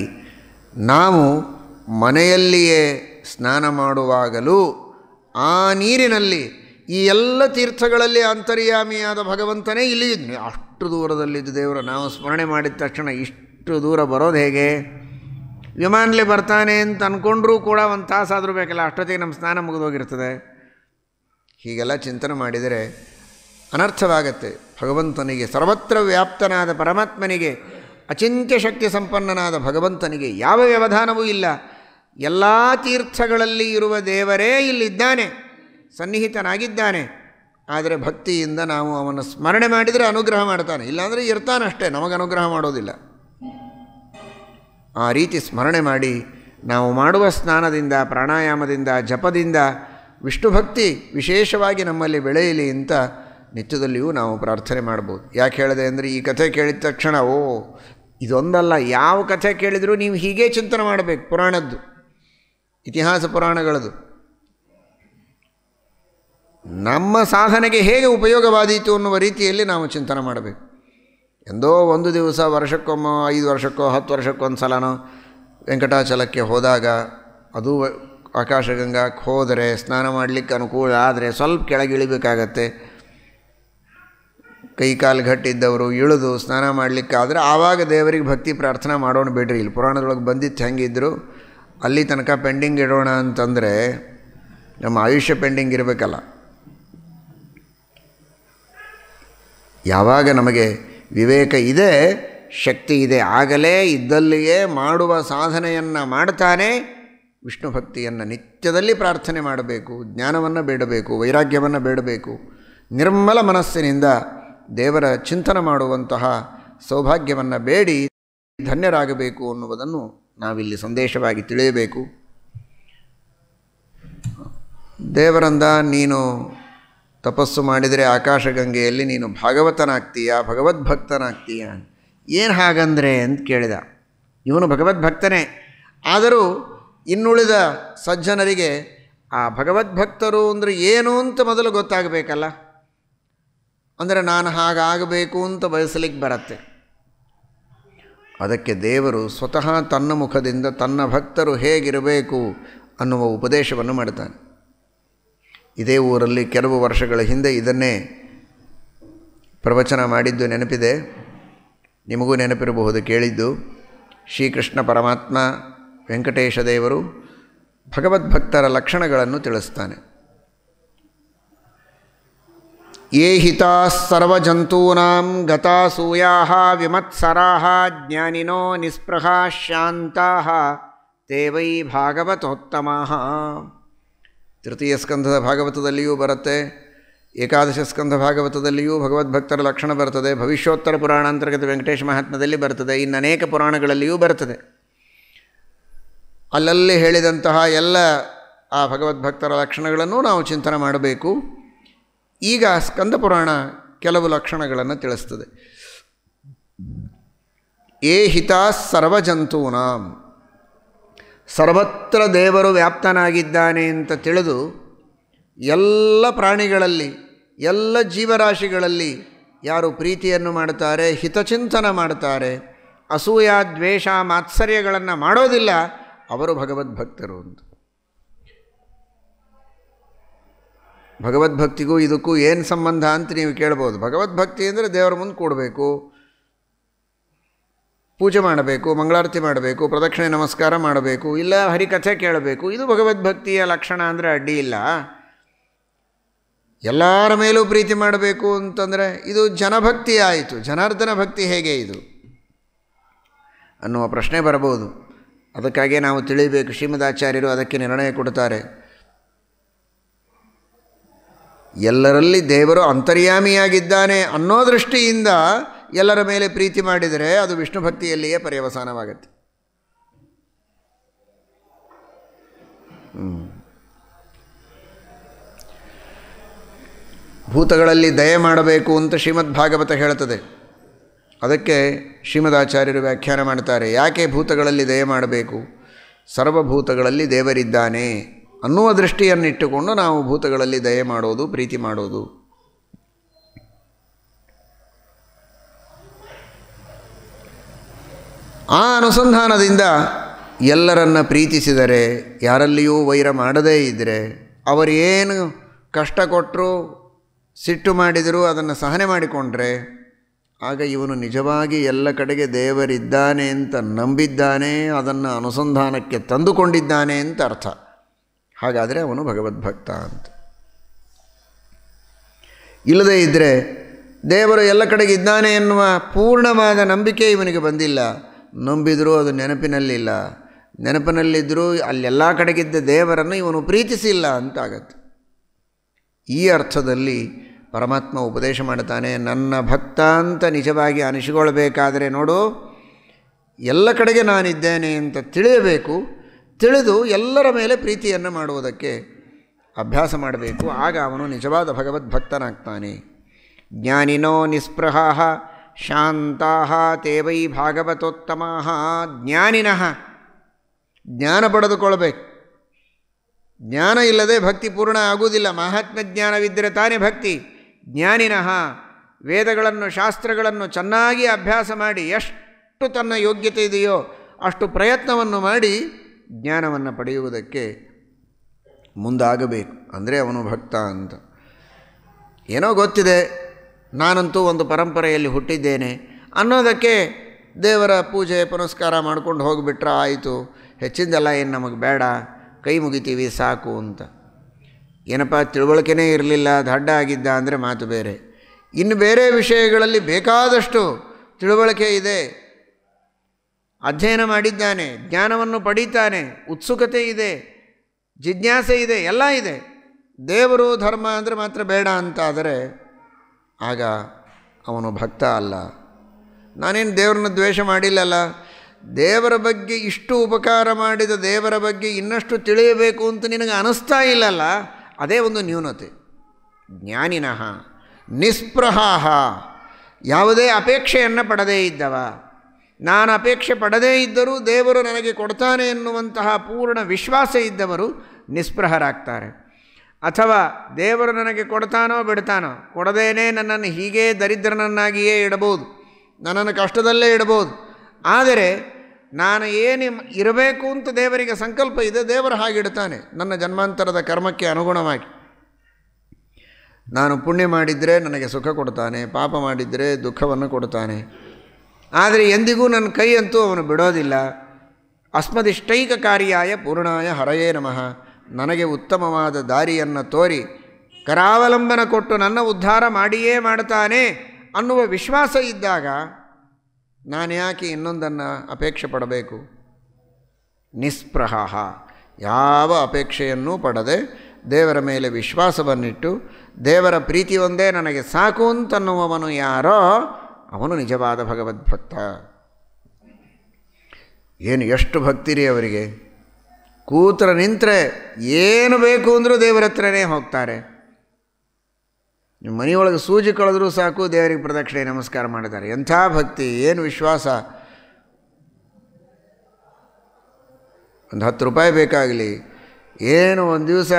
ನಾವು ಮನೆಯಲ್ಲಿಯೇ ಸ್ನಾನ ಮಾಡುವಾಗಲೂ ಆ ನೀರಿನಲ್ಲಿ ಈ ಎಲ್ಲ ತೀರ್ಥಗಳಲ್ಲಿ ಅಂತರ್ಯಾಮಿಯಾದ ಭಗವಂತನೇ ಇಲ್ಲಿ ಅಷ್ಟು ದೂರದಲ್ಲಿದ್ದು ದೇವರ ನಾವು ಸ್ಮರಣೆ ಮಾಡಿದ ತಕ್ಷಣ ಇಷ್ಟು ದೂರ ಬರೋದು ಹೇಗೆ ವಿಮಾನಲ್ಲಿ ಬರ್ತಾನೆ ಅಂತ ಅಂದ್ಕೊಂಡ್ರೂ ಕೂಡ ಒಂದು ತಾಸಾದರೂ ಬೇಕಲ್ಲ ಅಷ್ಟೊತ್ತಿಗೆ ನಮ್ಮ ಸ್ನಾನ ಮುಗಿದೋಗಿರ್ತದೆ ಹೀಗೆಲ್ಲ ಚಿಂತನೆ ಮಾಡಿದರೆ ಅನರ್ಥವಾಗತ್ತೆ ಭಗವಂತನಿಗೆ ಸರ್ವತ್ರ ವ್ಯಾಪ್ತನಾದ ಪರಮಾತ್ಮನಿಗೆ ಅಚಿಂತ್ಯ ಶಕ್ತಿ ಸಂಪನ್ನನಾದ ಭಗವಂತನಿಗೆ ಯಾವ ವ್ಯವಧಾನವೂ ಇಲ್ಲ ಎಲ್ಲ ತೀರ್ಥಗಳಲ್ಲಿ ಇರುವ ದೇವರೇ ಇಲ್ಲಿದ್ದಾನೆ ಸನ್ನಿಹಿತನಾಗಿದ್ದಾನೆ ಆದರೆ ಭಕ್ತಿಯಿಂದ ನಾವು ಅವನ ಸ್ಮರಣೆ ಮಾಡಿದರೆ ಅನುಗ್ರಹ ಮಾಡ್ತಾನೆ ಇಲ್ಲಾಂದರೆ ಇರ್ತಾನಷ್ಟೇ ನಮಗೆ ಅನುಗ್ರಹ ಮಾಡೋದಿಲ್ಲ ಆ ರೀತಿ ಸ್ಮರಣೆ ಮಾಡಿ ನಾವು ಮಾಡುವ ಸ್ನಾನದಿಂದ ಪ್ರಾಣಾಯಾಮದಿಂದ ಜಪದಿಂದ ವಿಷ್ಣು ಭಕ್ತಿ ವಿಶೇಷವಾಗಿ ನಮ್ಮಲ್ಲಿ ಬೆಳೆಯಲಿ ಅಂತ ನಿತ್ಯದಲ್ಲಿಯೂ ನಾವು ಪ್ರಾರ್ಥನೆ ಮಾಡ್ಬೋದು ಯಾಕೆ ಹೇಳಿದೆ ಅಂದರೆ ಈ ಕಥೆ ಕೇಳಿದ ತಕ್ಷಣ ಓ ಇದೊಂದಲ್ಲ ಯಾವ ಕಥೆ ಕೇಳಿದರೂ ನೀವು ಹೀಗೇ ಚಿಂತನೆ ಮಾಡಬೇಕು ಪುರಾಣದ್ದು ಇತಿಹಾಸ ಪುರಾಣಗಳದು ನಮ್ಮ ಸಾಧನೆಗೆ ಹೇಗೆ ಉಪಯೋಗವಾದೀತು ಅನ್ನುವ ರೀತಿಯಲ್ಲಿ ನಾವು ಚಿಂತನೆ ಮಾಡಬೇಕು ಎಂದೋ ಒಂದು ದಿವಸ ವರ್ಷಕ್ಕೊಮ್ಮ ಐದು ವರ್ಷಕ್ಕೋ ಹತ್ತು ವರ್ಷಕ್ಕೊಂದು ಸಲನೋ ವೆಂಕಟಾಚಲಕ್ಕೆ ಹೋದಾಗ ಅದು ಆಕಾಶಗಂಗಾಕ್ಕೆ ಹೋದರೆ ಸ್ನಾನ ಮಾಡಲಿಕ್ಕೆ ಅನುಕೂಲ ಆದರೆ ಸ್ವಲ್ಪ ಕೆಳಗಿಳಿಬೇಕಾಗತ್ತೆ ಕೈ ಕಾಲು ಘಟ್ಟಿದ್ದವರು ಇಳಿದು ಸ್ನಾನ ಮಾಡಲಿಕ್ಕಾದರೆ ಆವಾಗ ದೇವರಿಗೆ ಭಕ್ತಿ ಪ್ರಾರ್ಥನೆ ಮಾಡೋಣ ಬಿಡ್ರಿ ಇಲ್ಲಿ ಪುರಾಣದೊಳಗೆ ಬಂದಿತ್ತು ಹೆಂಗಿದ್ರು ಅಲ್ಲಿ ತನಕ ಪೆಂಡಿಂಗ್ ಇಡೋಣ ಅಂತಂದರೆ ನಮ್ಮ ಆಯುಷ್ಯ ಪೆಂಡಿಂಗ್ ಇರಬೇಕಲ್ಲ ಯಾವಾಗ ನಮಗೆ ವಿವೇಕ ಇದೆ ಶಕ್ತಿ ಇದೆ ಆಗಲೇ ಇದ್ದಲ್ಲಿಯೇ ಮಾಡುವ ಸಾಧನೆಯನ್ನು ಮಾಡ್ತಾನೆ ವಿಷ್ಣು ಭಕ್ತಿಯನ್ನು ನಿತ್ಯದಲ್ಲಿ ಪ್ರಾರ್ಥನೆ ಮಾಡಬೇಕು ಜ್ಞಾನವನ್ನು ಬೇಡಬೇಕು ವೈರಾಗ್ಯವನ್ನು ಬೇಡಬೇಕು ನಿರ್ಮಲ ಮನಸ್ಸಿನಿಂದ ದೇವರ ಚಿಂತನೆ ಮಾಡುವಂತಹ ಸೌಭಾಗ್ಯವನ್ನು ಬೇಡಿ ಧನ್ಯರಾಗಬೇಕು ಅನ್ನುವುದನ್ನು ನಾವಿಲ್ಲಿ ಸಂದೇಶವಾಗಿ ತಿಳಿಯಬೇಕು ದೇವರಂದ ನೀನು ತಪಸ್ಸು ಮಾಡಿದರೆ ಆಕಾಶಗಂಗೆಯಲ್ಲಿ ನೀನು ಭಾಗವತನಾಗ್ತೀಯ ಭಗವದ್ಭಕ್ತನಾಗ್ತೀಯ ಏನು ಹಾಗಂದ್ರೆ ಅಂತ ಕೇಳಿದ ಇವನು ಭಗವದ್ಭಕ್ತನೇ ಆದರೂ ಇನ್ನುಳಿದ ಸಜ್ಜನರಿಗೆ ಆ ಭಗವದ್ಭಕ್ತರು ಅಂದರೆ ಏನು ಅಂತ ಮೊದಲು ಗೊತ್ತಾಗಬೇಕಲ್ಲ ಅಂದರೆ ನಾನು ಹಾಗಾಗಬೇಕು ಅಂತ ಬಯಸಲಿಕ್ಕೆ ಬರುತ್ತೆ ಅದಕ್ಕೆ ದೇವರು ಸ್ವತಃ ತನ್ನ ಮುಖದಿಂದ ತನ್ನ ಭಕ್ತರು ಹೇಗಿರಬೇಕು ಅನ್ನುವ ಉಪದೇಶವನ್ನು ಮಾಡ್ತಾನೆ ಇದೇ ಊರಲ್ಲಿ ಕೆಲವು ವರ್ಷಗಳ ಹಿಂದೆ ಇದನ್ನೇ ಪ್ರವಚನ ಮಾಡಿದ್ದು ನೆನಪಿದೆ ನಿಮಗೂ ನೆನಪಿರಬಹುದು ಕೇಳಿದ್ದು ಶ್ರೀಕೃಷ್ಣ ಪರಮಾತ್ಮ ವೆಂಕಟೇಶ ದೇವರು ಭಗವದ್ಭಕ್ತರ ಲಕ್ಷಣಗಳನ್ನು ತಿಳಿಸ್ತಾನೆ ಯೇ ಸರ್ವಜಂತೂನಾಂ ಗತಾಸೂಯಾ ವಿಮತ್ಸರಾ ಜ್ಞಾನಿನೋ ನಿಸ್ಪೃಹ ಶಾಂತಾಹ ತೇ ವೈ ಭಾಗವತೋತ್ತಮ ತೃತೀಯ ಸ್ಕಂಧದ ಭಾಗವತದಲ್ಲಿಯೂ ಬರುತ್ತೆ ಏಕಾದಶ ಸ್ಕಂಧ ಭಾಗವತದಲ್ಲಿಯೂ ಭಗವದ್ಭಕ್ತರ ಲಕ್ಷಣ ಬರ್ತದೆ ಭವಿಷ್ಯೋತ್ತರ ಪುರಾಣ ಅಂತರ್ಗತ ವೆಂಕಟೇಶ ಮಹಾತ್ಮದಲ್ಲಿ ಬರ್ತದೆ ಇನ್ನು ಅನೇಕ ಪುರಾಣಗಳಲ್ಲಿಯೂ ಬರ್ತದೆ ಅಲ್ಲಲ್ಲಿ ಹೇಳಿದಂತಹ ಎಲ್ಲ ಆ ಭಗವದ್ಭಕ್ತರ ಲಕ್ಷಣಗಳನ್ನು ನಾವು ಚಿಂತನೆ ಮಾಡಬೇಕು ಈಗ ಸ್ಕಂದ ಪುರಾಣ ಕೆಲವು ಲಕ್ಷಣಗಳನ್ನು ತಿಳಿಸ್ತದೆ ಏ ಹಿತ ಸರ್ವಜಂತೂನಾಂ ಸರ್ವತ್ರ ದೇವರು ವ್ಯಾಪ್ತನಾಗಿದ್ದಾನೆ ಅಂತ ತಿಳಿದು ಎಲ್ಲ ಪ್ರಾಣಿಗಳಲ್ಲಿ ಎಲ್ಲ ಜೀವರಾಶಿಗಳಲ್ಲಿ ಯಾರು ಪ್ರೀತಿಯನ್ನು ಮಾಡುತ್ತಾರೆ ಹಿತಚಿಂತನ ಮಾಡ್ತಾರೆ ಅಸೂಯ ದ್ವೇಷ ಮಾತ್ಸರ್ಯಗಳನ್ನು ಮಾಡೋದಿಲ್ಲ ಅವರು ಭಗವದ್ಭಕ್ತರು ಅಂತ ಭಗವದ್ಭಕ್ತಿಗೂ ಇದಕ್ಕೂ ಏನು ಸಂಬಂಧ ಅಂತ ನೀವು ಕೇಳ್ಬೋದು ಭಗವದ್ಭಕ್ತಿ ಅಂದರೆ ದೇವರ ಮುಂದೆ ಕೂಡಬೇಕು ಪೂಜೆ ಮಾಡಬೇಕು ಮಂಗಳಾರತಿ ಮಾಡಬೇಕು ಪ್ರದಕ್ಷಿಣೆ ನಮಸ್ಕಾರ ಮಾಡಬೇಕು ಇಲ್ಲ ಹರಿಕಥೆ ಕೇಳಬೇಕು ಇದು ಭಗವದ್ಭಕ್ತಿಯ ಲಕ್ಷಣ ಅಂದರೆ ಅಡ್ಡಿ ಇಲ್ಲ ಎಲ್ಲರ ಮೇಲೂ ಪ್ರೀತಿ ಮಾಡಬೇಕು ಅಂತಂದರೆ ಇದು ಜನಭಕ್ತಿ ಆಯಿತು ಜನಾರ್ದನ ಭಕ್ತಿ ಹೇಗೆ ಇದು ಅನ್ನುವ ಪ್ರಶ್ನೆ ಬರಬಹುದು ಅದಕ್ಕಾಗಿ ನಾವು ತಿಳಿಬೇಕು ಶ್ರೀಮದಾಚಾರ್ಯರು ಅದಕ್ಕೆ ನಿರ್ಣಯ ಕೊಡ್ತಾರೆ ಎಲ್ಲರಲ್ಲಿ ದೇವರು ಅಂತರ್ಯಾಮಿಯಾಗಿದ್ದಾನೆ ಅನ್ನೋ ದೃಷ್ಟಿಯಿಂದ ಎಲ್ಲರ ಮೇಲೆ ಪ್ರೀತಿ ಮಾಡಿದರೆ ಅದು ವಿಷ್ಣು ಭಕ್ತಿಯಲ್ಲಿಯೇ ಪರ್ಯವಸಾನವಾಗುತ್ತೆ ಭೂತಗಳಲ್ಲಿ ದಯ ಮಾಡಬೇಕು ಅಂತ ಶ್ರೀಮದ್ ಭಾಗವತ ಹೇಳ್ತದೆ ಅದಕ್ಕೆ ಶ್ರೀಮದಾಚಾರ್ಯರು ವ್ಯಾಖ್ಯಾನ ಮಾಡ್ತಾರೆ ಯಾಕೆ ಭೂತಗಳಲ್ಲಿ ದಯ ಮಾಡಬೇಕು ಸರ್ವಭೂತಗಳಲ್ಲಿ ದೇವರಿದ್ದಾನೆ ಅನ್ನುವ ದೃಷ್ಟಿಯನ್ನಿಟ್ಟುಕೊಂಡು ನಾವು ಭೂತಗಳಲ್ಲಿ ದಯೆ ಮಾಡೋದು ಪ್ರೀತಿ ಮಾಡೋದು ಆ ಅನುಸಂಧಾನದಿಂದ ಎಲ್ಲರನ್ನ ಪ್ರೀತಿಸಿದರೆ ಯಾರಲ್ಲಿಯೂ ವೈರ ಮಾಡದೇ ಇದ್ದರೆ ಅವರೇನು ಕಷ್ಟ ಕೊಟ್ಟರು ಸಿಟ್ಟು ಮಾಡಿದರೂ ಅದನ್ನು ಸಹನೆ ಮಾಡಿಕೊಂಡ್ರೆ ಆಗ ಇವನು ನಿಜವಾಗಿ ಎಲ್ಲ ಕಡೆಗೆ ದೇವರಿದ್ದಾನೆ ಅಂತ ನಂಬಿದ್ದಾನೆ ಅದನ್ನು ಅನುಸಂಧಾನಕ್ಕೆ ತಂದುಕೊಂಡಿದ್ದಾನೆ ಅಂತ ಅರ್ಥ ಹಾಗಾದರೆ ಅವನು ಭಗವದ್ಭಕ್ತ ಅಂತ ಇಲ್ಲದೇ ಇದ್ದರೆ ದೇವರು ಎಲ್ಲ ಕಡೆಗೆ ಇದ್ದಾನೆ ಎನ್ನುವ ಪೂರ್ಣವಾದ ನಂಬಿಕೆ ಇವನಿಗೆ ಬಂದಿಲ್ಲ ನಂಬಿದರೂ ಅದು ನೆನಪಿನಲ್ಲಿಲ್ಲ ನೆನಪಿನಲ್ಲಿದ್ದರೂ ಅಲ್ಲೆಲ್ಲ ಕಡೆಗಿದ್ದ ದೇವರನ್ನು ಇವನು ಪ್ರೀತಿಸಿಲ್ಲ ಅಂತಾಗತ್ತೆ ಈ ಅರ್ಥದಲ್ಲಿ ಪರಮಾತ್ಮ ಉಪದೇಶ ಮಾಡ್ತಾನೆ ನನ್ನ ಭಕ್ತ ಅಂತ ನಿಜವಾಗಿ ಅನಿಸಿಕೊಳ್ಳಬೇಕಾದರೆ ನೋಡು ಎಲ್ಲ ಕಡೆಗೆ ನಾನಿದ್ದೇನೆ ಅಂತ ತಿಳಿಯಬೇಕು ತಿಳಿದು ಎಲ್ಲರ ಮೇಲೆ ಪ್ರೀತಿಯನ್ನು ಮಾಡುವುದಕ್ಕೆ ಅಭ್ಯಾಸ ಮಾಡಬೇಕು ಆಗ ಅವನು ನಿಜವಾದ ಭಕ್ತನಾಗ್ತಾನೆ ಜ್ಞಾನಿನೋ ನಿಸ್ಪೃಹ ಶಾಂತಾ ತೇವೈ ವೈ ಭಾಗವತೋತ್ತಮ ಜ್ಞಾನಿನಃ ಜ್ಞಾನ ಪಡೆದುಕೊಳ್ಬೇಕು ಜ್ಞಾನ ಇಲ್ಲದೆ ಭಕ್ತಿ ಪೂರ್ಣ ಆಗುವುದಿಲ್ಲ ಮಹಾತ್ಮ ಜ್ಞಾನವಿದ್ದರೆ ತಾನೇ ಭಕ್ತಿ ಜ್ಞಾನಿನಃ ವೇದಗಳನ್ನು ಶಾಸ್ತ್ರಗಳನ್ನು ಚೆನ್ನಾಗಿ ಅಭ್ಯಾಸ ಮಾಡಿ ಎಷ್ಟು ತನ್ನ ಯೋಗ್ಯತೆ ಇದೆಯೋ ಅಷ್ಟು ಪ್ರಯತ್ನವನ್ನು ಮಾಡಿ ಜ್ಞಾನವನ್ನು ಪಡೆಯುವುದಕ್ಕೆ ಮುಂದಾಗಬೇಕು ಅಂದರೆ ಅವನು ಭಕ್ತ ಅಂತ ಏನೋ ಗೊತ್ತಿದೆ ನಾನಂತೂ ಒಂದು ಪರಂಪರೆಯಲ್ಲಿ ಹುಟ್ಟಿದ್ದೇನೆ ಅನ್ನೋದಕ್ಕೆ ದೇವರ ಪೂಜೆ ಪುನಸ್ಕಾರ ಮಾಡ್ಕೊಂಡು ಹೋಗಿಬಿಟ್ರೆ ಆಯಿತು ಹೆಚ್ಚಿಂದೆಲ್ಲ ಏನು ನಮಗೆ ಬೇಡ ಕೈ ಮುಗಿತೀವಿ ಸಾಕು ಅಂತ ಏನಪ್ಪ ತಿಳುವಳಿಕೆನೇ ಇರಲಿಲ್ಲ ದಡ್ಡ ಆಗಿದ್ದ ಅಂದರೆ ಮಾತು ಬೇರೆ ಇನ್ನು ಬೇರೆ ವಿಷಯಗಳಲ್ಲಿ ಬೇಕಾದಷ್ಟು ತಿಳುವಳಿಕೆ ಇದೆ ಅಧ್ಯಯನ ಮಾಡಿದ್ದಾನೆ ಜ್ಞಾನವನ್ನು ಪಡೀತಾನೆ ಉತ್ಸುಕತೆ ಇದೆ ಜಿಜ್ಞಾಸೆ ಇದೆ ಎಲ್ಲ ಇದೆ ದೇವರು ಧರ್ಮ ಅಂದರೆ ಮಾತ್ರ ಬೇಡ ಅಂತಾದರೆ ಆಗ ಅವನು ಭಕ್ತ ಅಲ್ಲ ನಾನೇನು ದೇವ್ರನ್ನ ದ್ವೇಷ ಮಾಡಿಲ್ಲಲ್ಲ ದೇವರ ಬಗ್ಗೆ ಇಷ್ಟು ಉಪಕಾರ ಮಾಡಿದ ದೇವರ ಬಗ್ಗೆ ಇನ್ನಷ್ಟು ತಿಳಿಯಬೇಕು ಅಂತ ನಿನಗೆ ಅನಿಸ್ತಾ ಇಲ್ಲಲ್ಲ ಅದೇ ಒಂದು ನ್ಯೂನತೆ ಜ್ಞಾನಿನಃ ನಿಸ್ಪೃಹ ಯಾವುದೇ ಅಪೇಕ್ಷೆಯನ್ನು ಪಡದೇ ಇದ್ದವ ನಾನು ಅಪೇಕ್ಷೆ ಪಡದೇ ಇದ್ದರೂ ದೇವರು ನನಗೆ ಕೊಡ್ತಾನೆ ಎನ್ನುವಂತಹ ಪೂರ್ಣ ವಿಶ್ವಾಸ ಇದ್ದವರು ನಿಸ್ಪೃಹರಾಗ್ತಾರೆ ಅಥವಾ ದೇವರು ನನಗೆ ಕೊಡ್ತಾನೋ ಬಿಡ್ತಾನೋ ಕೊಡದೇನೆ ನನ್ನನ್ನು ಹೀಗೇ ದರಿದ್ರನನ್ನಾಗಿಯೇ ಇಡಬಹುದು ನನ್ನನ್ನು ಕಷ್ಟದಲ್ಲೇ ಇಡಬಹುದು ಆದರೆ ನಾನು ಏನು ಇರಬೇಕು ಅಂತ ದೇವರಿಗೆ ಸಂಕಲ್ಪ ಇದೆ ದೇವರು ಹಾಗೆ ಇಡ್ತಾನೆ ನನ್ನ ಜನ್ಮಾಂತರದ ಕರ್ಮಕ್ಕೆ ಅನುಗುಣವಾಗಿ ನಾನು ಪುಣ್ಯ ಮಾಡಿದರೆ ನನಗೆ ಸುಖ ಕೊಡ್ತಾನೆ ಪಾಪ ಮಾಡಿದರೆ ದುಃಖವನ್ನು ಕೊಡ್ತಾನೆ ಆದರೆ ಎಂದಿಗೂ ನನ್ನ ಕೈ ಅಂತೂ ಅವನು ಬಿಡೋದಿಲ್ಲ ಅಸ್ಮದಿಷ್ಟೈಕ ಕಾರ್ಯಾಯ ಪೂರ್ಣಾಯ ಹರಯೇ ನಮಃ ನನಗೆ ಉತ್ತಮವಾದ ದಾರಿಯನ್ನು ತೋರಿ ಕರಾವಲಂಬನ ಕೊಟ್ಟು ನನ್ನ ಉದ್ಧಾರ ಮಾಡಿಯೇ ಮಾಡ್ತಾನೆ ಅನ್ನುವ ವಿಶ್ವಾಸ ಇದ್ದಾಗ ನಾನು ಯಾಕೆ ಇನ್ನೊಂದನ್ನು ಅಪೇಕ್ಷೆ ಪಡಬೇಕು ನಿಸ್ಪೃಹ ಯಾವ ಅಪೇಕ್ಷೆಯನ್ನೂ ಪಡದೆ ದೇವರ ಮೇಲೆ ವಿಶ್ವಾಸವನ್ನಿಟ್ಟು ದೇವರ ಪ್ರೀತಿಯೊಂದೇ ನನಗೆ ಸಾಕು ಅಂತನ್ನುವವನು ಯಾರೋ ಅವನು ನಿಜವಾದ ಭಗವದ್ಭಕ್ತ ಏನು ಎಷ್ಟು ಭಕ್ತಿರಿ ಅವರಿಗೆ ಕೂತ್ರ ನಿಂತರೆ ಏನು ಬೇಕು ಅಂದರೂ ದೇವರ ಹತ್ರನೇ ಹೋಗ್ತಾರೆ ನಿಮ್ಮ ಮನೆಯೊಳಗೆ ಸೂಜಿ ಕಳೆದ್ರೂ ಸಾಕು ದೇವರಿಗೆ ಪ್ರದಕ್ಷಿಣೆ ನಮಸ್ಕಾರ ಮಾಡಿದ್ದಾರೆ ಎಂಥ ಭಕ್ತಿ ಏನು ವಿಶ್ವಾಸ ಒಂದು ಹತ್ತು ರೂಪಾಯಿ ಬೇಕಾಗಲಿ ಏನು ಒಂದು ದಿವಸ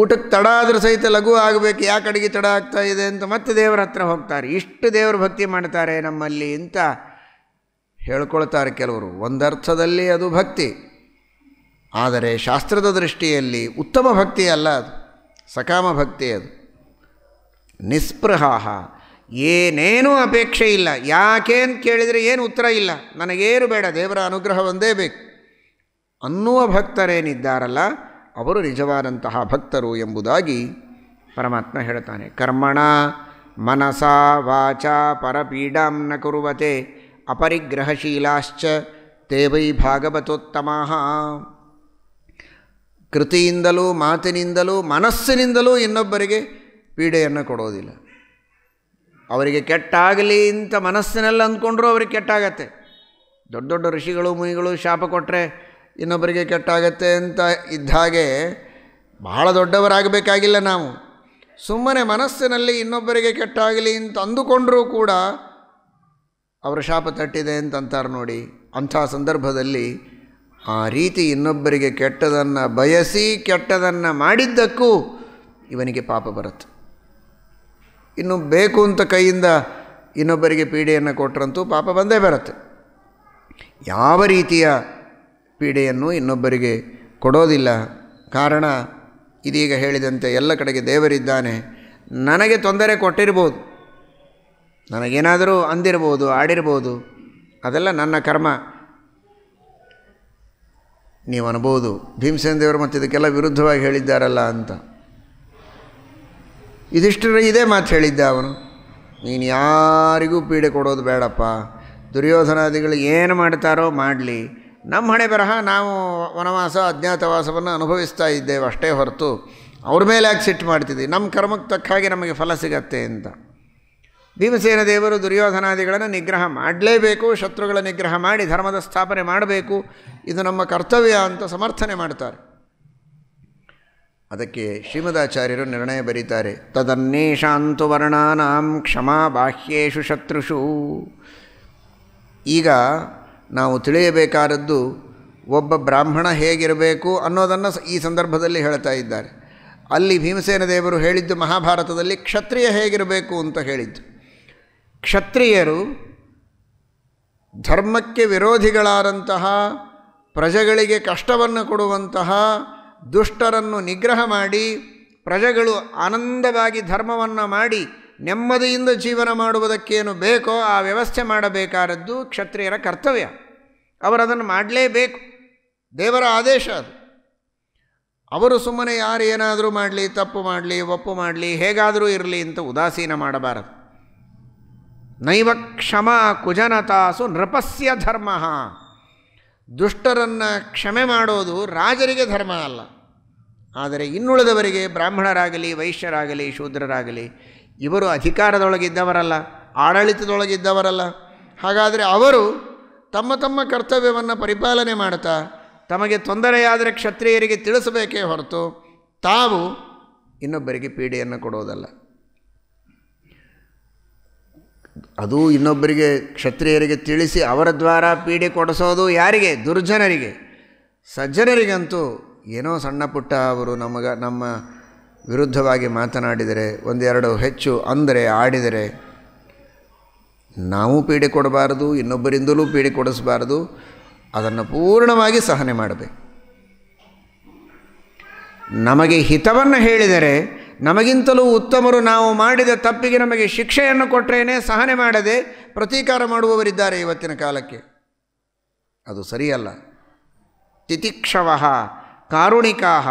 ಊಟಕ್ಕೆ ತಡ ಆದರೂ ಸಹಿತ ಲಘು ಆಗಬೇಕು ಯಾಕೆ ಅಡುಗೆ ತಡ ಆಗ್ತಾ ಇದೆ ಅಂತ ಮತ್ತೆ ದೇವರ ಹತ್ರ ಹೋಗ್ತಾರೆ ಇಷ್ಟು ದೇವರು ಭಕ್ತಿ ಮಾಡ್ತಾರೆ ನಮ್ಮಲ್ಲಿ ಅಂತ ಹೇಳ್ಕೊಳ್ತಾರೆ ಕೆಲವರು ಒಂದರ್ಥದಲ್ಲಿ ಅದು ಭಕ್ತಿ ಆದರೆ ಶಾಸ್ತ್ರದ ದೃಷ್ಟಿಯಲ್ಲಿ ಉತ್ತಮ ಭಕ್ತಿ ಅಲ್ಲ ಅದು ಸಕಾಮ ಭಕ್ತಿ ಅದು ನಿಸ್ಪೃಹ ಏನೇನೂ ಅಪೇಕ್ಷೆ ಇಲ್ಲ ಯಾಕೆ ಅಂತ ಕೇಳಿದರೆ ಏನು ಉತ್ತರ ಇಲ್ಲ ನನಗೇನು ಬೇಡ ದೇವರ ಅನುಗ್ರಹ ಒಂದೇ ಬೇಕು ಅನ್ನುವ ಭಕ್ತರೇನಿದ್ದಾರಲ್ಲ ಅವರು ನಿಜವಾದಂತಹ ಭಕ್ತರು ಎಂಬುದಾಗಿ ಪರಮಾತ್ಮ ಹೇಳ್ತಾನೆ ಕರ್ಮಣ ಮನಸ ವಾಚ ಪರಪೀಡಾಂ ನ ಕುರುವತೆ ಅಪರಿಗ್ರಹಶೀಲಾಶ್ಚ ತೇ ವೈ ಭಾಗವತೋತ್ತಮ ಕೃತಿಯಿಂದಲೂ ಮಾತಿನಿಂದಲೂ ಮನಸ್ಸಿನಿಂದಲೂ ಇನ್ನೊಬ್ಬರಿಗೆ ಪೀಡೆಯನ್ನು ಕೊಡೋದಿಲ್ಲ ಅವರಿಗೆ ಕೆಟ್ಟಾಗಲಿ ಅಂತ ಮನಸ್ಸಿನಲ್ಲಿ ಅಂದ್ಕೊಂಡ್ರೂ ಅವ್ರಿಗೆ ಕೆಟ್ಟಾಗತ್ತೆ ದೊಡ್ಡ ದೊಡ್ಡ ಋಷಿಗಳು ಮುನಿಗಳು ಶಾಪ ಕೊಟ್ಟರೆ ಇನ್ನೊಬ್ಬರಿಗೆ ಕೆಟ್ಟಾಗತ್ತೆ ಅಂತ ಇದ್ದಾಗೆ ಬಹಳ ದೊಡ್ಡವರಾಗಬೇಕಾಗಿಲ್ಲ ನಾವು ಸುಮ್ಮನೆ ಮನಸ್ಸಿನಲ್ಲಿ ಇನ್ನೊಬ್ಬರಿಗೆ ಕೆಟ್ಟಾಗಲಿ ಅಂತ ಅಂದುಕೊಂಡರೂ ಕೂಡ ಅವರ ಶಾಪ ತಟ್ಟಿದೆ ಅಂತಂತಾರೆ ನೋಡಿ ಅಂಥ ಸಂದರ್ಭದಲ್ಲಿ ಆ ರೀತಿ ಇನ್ನೊಬ್ಬರಿಗೆ ಕೆಟ್ಟದನ್ನು ಬಯಸಿ ಕೆಟ್ಟದನ್ನು ಮಾಡಿದ್ದಕ್ಕೂ ಇವನಿಗೆ ಪಾಪ ಬರುತ್ತೆ ಇನ್ನು ಬೇಕು ಅಂತ ಕೈಯಿಂದ ಇನ್ನೊಬ್ಬರಿಗೆ ಪೀಡೆಯನ್ನು ಕೊಟ್ಟರಂತೂ ಪಾಪ ಬಂದೇ ಬರುತ್ತೆ ಯಾವ ರೀತಿಯ ಪೀಡೆಯನ್ನು ಇನ್ನೊಬ್ಬರಿಗೆ ಕೊಡೋದಿಲ್ಲ ಕಾರಣ ಇದೀಗ ಹೇಳಿದಂತೆ ಎಲ್ಲ ಕಡೆಗೆ ದೇವರಿದ್ದಾನೆ ನನಗೆ ತೊಂದರೆ ಕೊಟ್ಟಿರ್ಬೋದು ನನಗೇನಾದರೂ ಅಂದಿರ್ಬೋದು ಆಡಿರ್ಬೋದು ಅದೆಲ್ಲ ನನ್ನ ಕರ್ಮ ನೀವು ಅನ್ಬೋದು ಭೀಮಸೇನ ದೇವರು ಮತ್ತು ಇದಕ್ಕೆಲ್ಲ ವಿರುದ್ಧವಾಗಿ ಹೇಳಿದ್ದಾರಲ್ಲ ಅಂತ ಇದಿಷ್ಟರ ಇದೇ ಮಾತು ಹೇಳಿದ್ದ ಅವನು ನೀನು ಯಾರಿಗೂ ಪೀಡೆ ಕೊಡೋದು ಬೇಡಪ್ಪ ದುರ್ಯೋಧನಾದಿಗಳು ಏನು ಮಾಡ್ತಾರೋ ಮಾಡಲಿ ನಮ್ಮ ಹಣೆ ಬರಹ ನಾವು ವನವಾಸ ಅಜ್ಞಾತವಾಸವನ್ನು ಅನುಭವಿಸ್ತಾ ಇದ್ದೇವೆ ಅಷ್ಟೇ ಹೊರತು ಅವ್ರ ಮೇಲೆ ಯಾಕೆ ಸಿಟ್ಟು ಮಾಡ್ತಿದ್ವಿ ನಮ್ಮ ಕರ್ಮಕ್ಕೆ ತಕ್ಕ ಹಾಗೆ ನಮಗೆ ಫಲ ಸಿಗತ್ತೆ ಅಂತ ಭೀಮಸೇನ ದೇವರು ದುರ್ಯೋಧನಾದಿಗಳನ್ನು ನಿಗ್ರಹ ಮಾಡಲೇಬೇಕು ಶತ್ರುಗಳ ನಿಗ್ರಹ ಮಾಡಿ ಧರ್ಮದ ಸ್ಥಾಪನೆ ಮಾಡಬೇಕು ಇದು ನಮ್ಮ ಕರ್ತವ್ಯ ಅಂತ ಸಮರ್ಥನೆ ಮಾಡ್ತಾರೆ ಅದಕ್ಕೆ ಶ್ರೀಮದಾಚಾರ್ಯರು ನಿರ್ಣಯ ಬರೀತಾರೆ ತದನ್ನೇಷಾಂತು ವರ್ಣಾನಾಂ ಕ್ಷಮಾ ಬಾಹ್ಯೇಷು ಶತ್ರುಷು ಈಗ ನಾವು ತಿಳಿಯಬೇಕಾದದ್ದು ಒಬ್ಬ ಬ್ರಾಹ್ಮಣ ಹೇಗಿರಬೇಕು ಅನ್ನೋದನ್ನು ಈ ಸಂದರ್ಭದಲ್ಲಿ ಹೇಳ್ತಾ ಇದ್ದಾರೆ ಅಲ್ಲಿ ಭೀಮಸೇನ ದೇವರು ಹೇಳಿದ್ದು ಮಹಾಭಾರತದಲ್ಲಿ ಕ್ಷತ್ರಿಯ ಹೇಗಿರಬೇಕು ಅಂತ ಹೇಳಿದ್ದು ಕ್ಷತ್ರಿಯರು ಧರ್ಮಕ್ಕೆ ವಿರೋಧಿಗಳಾದಂತಹ ಪ್ರಜೆಗಳಿಗೆ ಕಷ್ಟವನ್ನು ಕೊಡುವಂತಹ ದುಷ್ಟರನ್ನು ನಿಗ್ರಹ ಮಾಡಿ ಪ್ರಜೆಗಳು ಆನಂದವಾಗಿ ಧರ್ಮವನ್ನು ಮಾಡಿ ನೆಮ್ಮದಿಯಿಂದ ಜೀವನ ಮಾಡುವುದಕ್ಕೇನು ಬೇಕೋ ಆ ವ್ಯವಸ್ಥೆ ಮಾಡಬೇಕಾದದ್ದು ಕ್ಷತ್ರಿಯರ ಕರ್ತವ್ಯ ಅವರದನ್ನು ಮಾಡಲೇಬೇಕು ದೇವರ ಆದೇಶ ಅದು ಅವರು ಸುಮ್ಮನೆ ಯಾರು ಏನಾದರೂ ಮಾಡಲಿ ತಪ್ಪು ಮಾಡಲಿ ಒಪ್ಪು ಮಾಡಲಿ ಹೇಗಾದರೂ ಇರಲಿ ಅಂತ ಉದಾಸೀನ ಮಾಡಬಾರದು ನೈವ ಕ್ಷಮ ಕುಜನತಾಸು ನೃಪಸ್ಯ ಧರ್ಮ ದುಷ್ಟರನ್ನು ಕ್ಷಮೆ ಮಾಡೋದು ರಾಜರಿಗೆ ಧರ್ಮ ಅಲ್ಲ ಆದರೆ ಇನ್ನುಳಿದವರಿಗೆ ಬ್ರಾಹ್ಮಣರಾಗಲಿ ವೈಶ್ಯರಾಗಲಿ ಶೂದ್ರರಾಗಲಿ ಇವರು ಅಧಿಕಾರದೊಳಗಿದ್ದವರಲ್ಲ ಆಡಳಿತದೊಳಗಿದ್ದವರಲ್ಲ ಹಾಗಾದರೆ ಅವರು ತಮ್ಮ ತಮ್ಮ ಕರ್ತವ್ಯವನ್ನು ಪರಿಪಾಲನೆ ಮಾಡ್ತಾ ತಮಗೆ ತೊಂದರೆಯಾದರೆ ಕ್ಷತ್ರಿಯರಿಗೆ ತಿಳಿಸಬೇಕೇ ಹೊರತು ತಾವು ಇನ್ನೊಬ್ಬರಿಗೆ ಪೀಡೆಯನ್ನು ಕೊಡೋದಲ್ಲ ಅದು ಇನ್ನೊಬ್ಬರಿಗೆ ಕ್ಷತ್ರಿಯರಿಗೆ ತಿಳಿಸಿ ಅವರ ದ್ವಾರ ಪೀಡೆ ಕೊಡಿಸೋದು ಯಾರಿಗೆ ದುರ್ಜನರಿಗೆ ಸಜ್ಜನರಿಗಂತೂ ಏನೋ ಸಣ್ಣ ಪುಟ್ಟ ಅವರು ನಮಗೆ ನಮ್ಮ ವಿರುದ್ಧವಾಗಿ ಮಾತನಾಡಿದರೆ ಒಂದೆರಡು ಹೆಚ್ಚು ಅಂದರೆ ಆಡಿದರೆ ನಾವು ಪೀಡೆ ಕೊಡಬಾರದು ಇನ್ನೊಬ್ಬರಿಂದಲೂ ಪೀಡೆ ಕೊಡಿಸಬಾರದು ಅದನ್ನು ಪೂರ್ಣವಾಗಿ ಸಹನೆ ಮಾಡಬೇಕು ನಮಗೆ ಹಿತವನ್ನು ಹೇಳಿದರೆ ನಮಗಿಂತಲೂ ಉತ್ತಮರು ನಾವು ಮಾಡಿದ ತಪ್ಪಿಗೆ ನಮಗೆ ಶಿಕ್ಷೆಯನ್ನು ಕೊಟ್ಟರೇನೆ ಸಹನೆ ಮಾಡದೆ ಪ್ರತೀಕಾರ ಮಾಡುವವರಿದ್ದಾರೆ ಇವತ್ತಿನ ಕಾಲಕ್ಕೆ ಅದು ಸರಿಯಲ್ಲ ತಿತಿಕ್ಷವ ಕಾರುಣಿಕಾಹ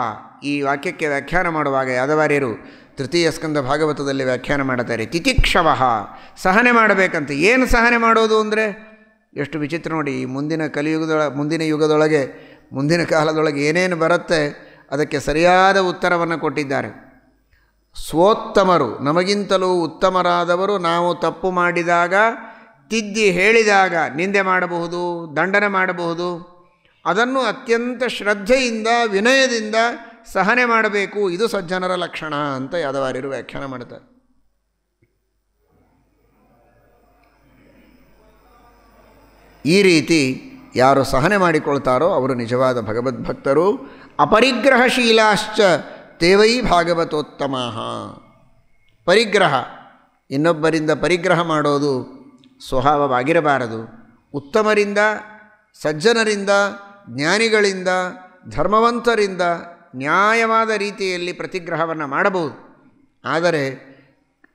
ಈ ವಾಕ್ಯಕ್ಕೆ ವ್ಯಾಖ್ಯಾನ ಮಾಡುವಾಗ ಯಾದವಾರ್ಯರು ತೃತೀಯ ಸ್ಕಂದ ಭಾಗವತದಲ್ಲಿ ವ್ಯಾಖ್ಯಾನ ಮಾಡುತ್ತಾರೆ ತಿತಿಕ್ಷವ ಸಹನೆ ಮಾಡಬೇಕಂತ ಏನು ಸಹನೆ ಮಾಡೋದು ಅಂದರೆ ಎಷ್ಟು ವಿಚಿತ್ರ ನೋಡಿ ಈ ಮುಂದಿನ ಕಲಿಯುಗದೊಳ ಮುಂದಿನ ಯುಗದೊಳಗೆ ಮುಂದಿನ ಕಾಲದೊಳಗೆ ಏನೇನು ಬರುತ್ತೆ ಅದಕ್ಕೆ ಸರಿಯಾದ ಉತ್ತರವನ್ನು ಕೊಟ್ಟಿದ್ದಾರೆ ಸ್ವೋತ್ತಮರು ನಮಗಿಂತಲೂ ಉತ್ತಮರಾದವರು ನಾವು ತಪ್ಪು ಮಾಡಿದಾಗ ತಿದ್ದಿ ಹೇಳಿದಾಗ ನಿಂದೆ ಮಾಡಬಹುದು ದಂಡನೆ ಮಾಡಬಹುದು ಅದನ್ನು ಅತ್ಯಂತ ಶ್ರದ್ಧೆಯಿಂದ ವಿನಯದಿಂದ ಸಹನೆ ಮಾಡಬೇಕು ಇದು ಸಜ್ಜನರ ಲಕ್ಷಣ ಅಂತ ಯಾದವಾರ್ಯರು ವ್ಯಾಖ್ಯಾನ ಮಾಡ್ತಾರೆ ಈ ರೀತಿ ಯಾರು ಸಹನೆ ಮಾಡಿಕೊಳ್ತಾರೋ ಅವರು ನಿಜವಾದ ಭಗವದ್ಭಕ್ತರು ಅಪರಿಗ್ರಹಶೀಲಾಶ್ಚ ತೇವೈ ಭಾಗವತೋತ್ತಮ ಪರಿಗ್ರಹ ಇನ್ನೊಬ್ಬರಿಂದ ಪರಿಗ್ರಹ ಮಾಡೋದು ಸ್ವಭಾವವಾಗಿರಬಾರದು ಉತ್ತಮರಿಂದ ಸಜ್ಜನರಿಂದ ಜ್ಞಾನಿಗಳಿಂದ ಧರ್ಮವಂತರಿಂದ ನ್ಯಾಯವಾದ ರೀತಿಯಲ್ಲಿ ಪ್ರತಿಗ್ರಹವನ್ನು ಮಾಡಬಹುದು ಆದರೆ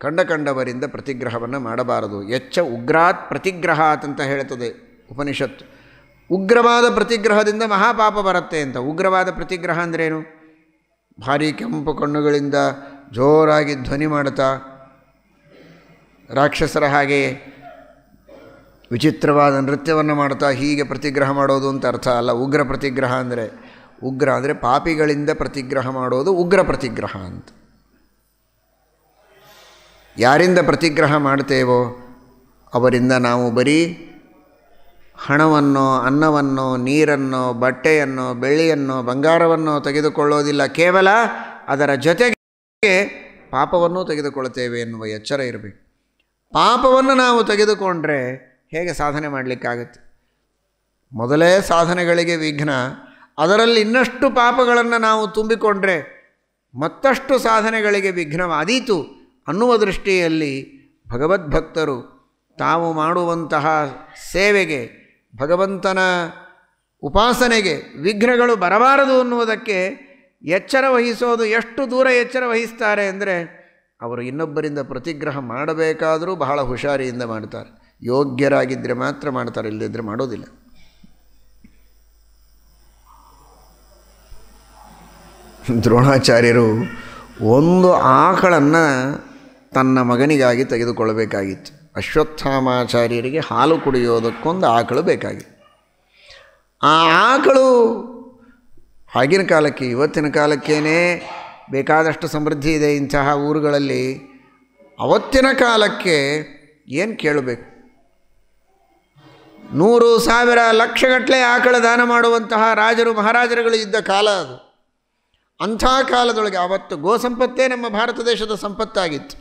ಕಂಡ ಕಂಡವರಿಂದ ಪ್ರತಿಗ್ರಹವನ್ನು ಮಾಡಬಾರದು ಎಚ್ಚ ಉಗ್ರಾತ್ ಪ್ರತಿಗ್ರಹ ಅಂತ ಹೇಳುತ್ತದೆ ಉಪನಿಷತ್ತು ಉಗ್ರವಾದ ಪ್ರತಿಗ್ರಹದಿಂದ ಮಹಾಪಾಪ ಬರುತ್ತೆ ಅಂತ ಉಗ್ರವಾದ ಪ್ರತಿಗ್ರಹ ಅಂದ್ರೇನು ಭಾರಿ ಕೆಂಪು ಕಣ್ಣುಗಳಿಂದ ಜೋರಾಗಿ ಧ್ವನಿ ಮಾಡುತ್ತಾ ರಾಕ್ಷಸರ ಹಾಗೆ ವಿಚಿತ್ರವಾದ ನೃತ್ಯವನ್ನು ಮಾಡ್ತಾ ಹೀಗೆ ಪ್ರತಿಗ್ರಹ ಮಾಡೋದು ಅಂತ ಅರ್ಥ ಅಲ್ಲ ಉಗ್ರ ಪ್ರತಿಗ್ರಹ ಅಂದರೆ ಉಗ್ರ ಅಂದರೆ ಪಾಪಿಗಳಿಂದ ಪ್ರತಿಗ್ರಹ ಮಾಡೋದು ಉಗ್ರ ಪ್ರತಿಗ್ರಹ ಅಂತ ಯಾರಿಂದ ಪ್ರತಿಗ್ರಹ ಮಾಡ್ತೇವೋ ಅವರಿಂದ ನಾವು ಬರೀ ಹಣವನ್ನು ಅನ್ನವನ್ನು ನೀರನ್ನು ಬಟ್ಟೆಯನ್ನು ಬೆಳ್ಳಿಯನ್ನು ಬಂಗಾರವನ್ನು ತೆಗೆದುಕೊಳ್ಳೋದಿಲ್ಲ ಕೇವಲ ಅದರ ಜೊತೆಗೆ ಪಾಪವನ್ನು ತೆಗೆದುಕೊಳ್ಳುತ್ತೇವೆ ಎನ್ನುವ ಎಚ್ಚರ ಇರಬೇಕು ಪಾಪವನ್ನು ನಾವು ತೆಗೆದುಕೊಂಡ್ರೆ ಹೇಗೆ ಸಾಧನೆ ಮಾಡಲಿಕ್ಕಾಗುತ್ತೆ ಮೊದಲೇ ಸಾಧನೆಗಳಿಗೆ ವಿಘ್ನ ಅದರಲ್ಲಿ ಇನ್ನಷ್ಟು ಪಾಪಗಳನ್ನು ನಾವು ತುಂಬಿಕೊಂಡ್ರೆ ಮತ್ತಷ್ಟು ಸಾಧನೆಗಳಿಗೆ ವಿಘ್ನವಾದೀತು ಅನ್ನುವ ದೃಷ್ಟಿಯಲ್ಲಿ ಭಗವದ್ಭಕ್ತರು ತಾವು ಮಾಡುವಂತಹ ಸೇವೆಗೆ ಭಗವಂತನ ಉಪಾಸನೆಗೆ ವಿಘ್ನಗಳು ಬರಬಾರದು ಅನ್ನುವುದಕ್ಕೆ ಎಚ್ಚರ ವಹಿಸೋದು ಎಷ್ಟು ದೂರ ಎಚ್ಚರ ವಹಿಸ್ತಾರೆ ಅಂದರೆ ಅವರು ಇನ್ನೊಬ್ಬರಿಂದ ಪ್ರತಿಗ್ರಹ ಮಾಡಬೇಕಾದರೂ ಬಹಳ ಹುಷಾರಿಯಿಂದ ಮಾಡ್ತಾರೆ ಯೋಗ್ಯರಾಗಿದ್ದರೆ ಮಾತ್ರ ಮಾಡ್ತಾರೆ ಇಲ್ಲದಿದ್ದರೆ ಮಾಡೋದಿಲ್ಲ ದ್ರೋಣಾಚಾರ್ಯರು ಒಂದು ಆಕಳನ್ನು ತನ್ನ ಮಗನಿಗಾಗಿ ತೆಗೆದುಕೊಳ್ಳಬೇಕಾಗಿತ್ತು ಅಶ್ವತ್ಥಾಮಾಚಾರ್ಯರಿಗೆ ಹಾಲು ಕುಡಿಯೋದಕ್ಕೊಂದು ಆಕಳು ಬೇಕಾಗಿತ್ತು ಆ ಆಕಳು ಆಗಿನ ಕಾಲಕ್ಕೆ ಇವತ್ತಿನ ಕಾಲಕ್ಕೇ ಬೇಕಾದಷ್ಟು ಸಮೃದ್ಧಿ ಇದೆ ಇಂತಹ ಊರುಗಳಲ್ಲಿ ಅವತ್ತಿನ ಕಾಲಕ್ಕೆ ಏನು ಕೇಳಬೇಕು ನೂರು ಸಾವಿರ ಲಕ್ಷಗಟ್ಟಲೆ ಆಕಳ ದಾನ ಮಾಡುವಂತಹ ರಾಜರು ಮಹಾರಾಜರುಗಳು ಇದ್ದ ಕಾಲ ಅದು ಅಂಥ ಕಾಲದೊಳಗೆ ಆವತ್ತು ಗೋ ಸಂಪತ್ತೇ ನಮ್ಮ ಭಾರತ ದೇಶದ ಸಂಪತ್ತಾಗಿತ್ತು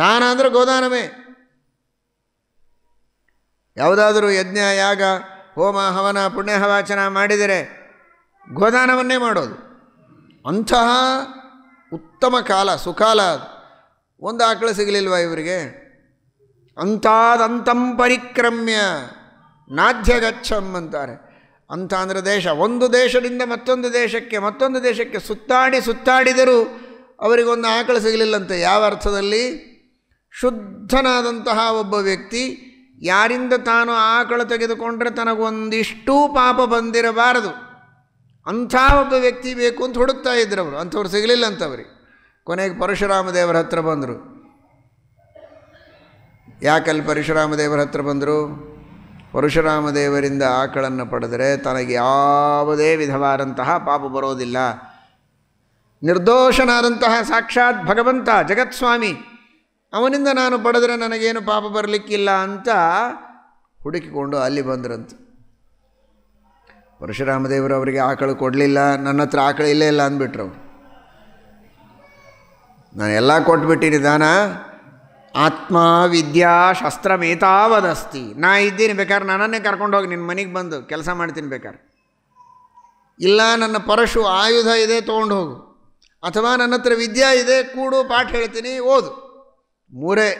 ದಾನ ಅಂದರೆ ಗೋದಾನವೇ ಯಾವುದಾದರೂ ಯಜ್ಞ ಯಾಗ ಹೋಮ ಹವನ ಪುಣ್ಯ ಹವಾಚನ ಮಾಡಿದರೆ ಗೋದಾನವನ್ನೇ ಮಾಡೋದು ಅಂತಹ ಉತ್ತಮ ಕಾಲ ಸುಕಾಲ ಒಂದು ಆಕಳು ಸಿಗಲಿಲ್ವ ಇವರಿಗೆ ಅಂತಾದಂತಂ ಪರಿಕ್ರಮ್ಯ ನಾಧ್ಯ ಅಂತಾರೆ ಅಂಥ ಅಂದರೆ ದೇಶ ಒಂದು ದೇಶದಿಂದ ಮತ್ತೊಂದು ದೇಶಕ್ಕೆ ಮತ್ತೊಂದು ದೇಶಕ್ಕೆ ಸುತ್ತಾಡಿ ಸುತ್ತಾಡಿದರೂ ಅವರಿಗೊಂದು ಆಕಳು ಸಿಗಲಿಲ್ಲಂತೆ ಯಾವ ಅರ್ಥದಲ್ಲಿ ಶುದ್ಧನಾದಂತಹ ಒಬ್ಬ ವ್ಯಕ್ತಿ ಯಾರಿಂದ ತಾನು ಆಕಳು ತೆಗೆದುಕೊಂಡ್ರೆ ತನಗೊಂದಿಷ್ಟೂ ಪಾಪ ಬಂದಿರಬಾರದು ಅಂಥ ಒಬ್ಬ ವ್ಯಕ್ತಿ ಬೇಕು ಅಂತ ಹುಡುಕ್ತಾ ಇದ್ರು ಅವರು ಅಂಥವ್ರು ಸಿಗಲಿಲ್ಲ ಅಂತವ್ರಿ ಕೊನೆಗೆ ಪರಶುರಾಮ ದೇವರ ಹತ್ರ ಬಂದರು ಯಾಕಲ್ಲಿ ಪರಶುರಾಮ ದೇವರ ಹತ್ರ ಬಂದರು ಪರಶುರಾಮದೇವರಿಂದ ದೇವರಿಂದ ಆಕಳನ್ನು ಪಡೆದರೆ ತನಗೆ ಯಾವುದೇ ವಿಧವಾದಂತಹ ಪಾಪ ಬರೋದಿಲ್ಲ ನಿರ್ದೋಷನಾದಂತಹ ಸಾಕ್ಷಾತ್ ಭಗವಂತ ಜಗತ್ಸ್ವಾಮಿ ಅವನಿಂದ ನಾನು ಪಡೆದರೆ ನನಗೇನು ಪಾಪ ಬರಲಿಕ್ಕಿಲ್ಲ ಅಂತ ಹುಡುಕಿಕೊಂಡು ಅಲ್ಲಿ ಬಂದ್ರಂತ ಪರಶುರಾಮದೇವರು ಅವರಿಗೆ ಆಕಳು ಕೊಡಲಿಲ್ಲ ನನ್ನ ಹತ್ರ ಆಕಳು ಇಲ್ಲೇ ಇಲ್ಲ ಅಂದ್ಬಿಟ್ರು ನಾನು ಎಲ್ಲ ಕೊಟ್ಬಿಟ್ಟಿನಿ ದಾನ ಆತ್ಮ ವಿದ್ಯಾ ಶಸ್ತ್ರಮೇತಾವದಸ್ತಿ ನಾ ಇದ್ದೀನಿ ಬೇಕಾದ್ರೆ ನನ್ನನ್ನೇ ಕರ್ಕೊಂಡು ಹೋಗಿ ನಿನ್ನ ಮನೆಗೆ ಬಂದು ಕೆಲಸ ಮಾಡ್ತೀನಿ ಬೇಕಾದ್ರೆ ಇಲ್ಲ ನನ್ನ ಪರಶು ಆಯುಧ ಇದೆ ತೊಗೊಂಡು ಹೋಗು ಅಥವಾ ನನ್ನ ಹತ್ರ ವಿದ್ಯಾ ಇದೆ ಕೂಡು ಪಾಠ ಹೇಳ್ತೀನಿ ಓದು ಮೂರೇ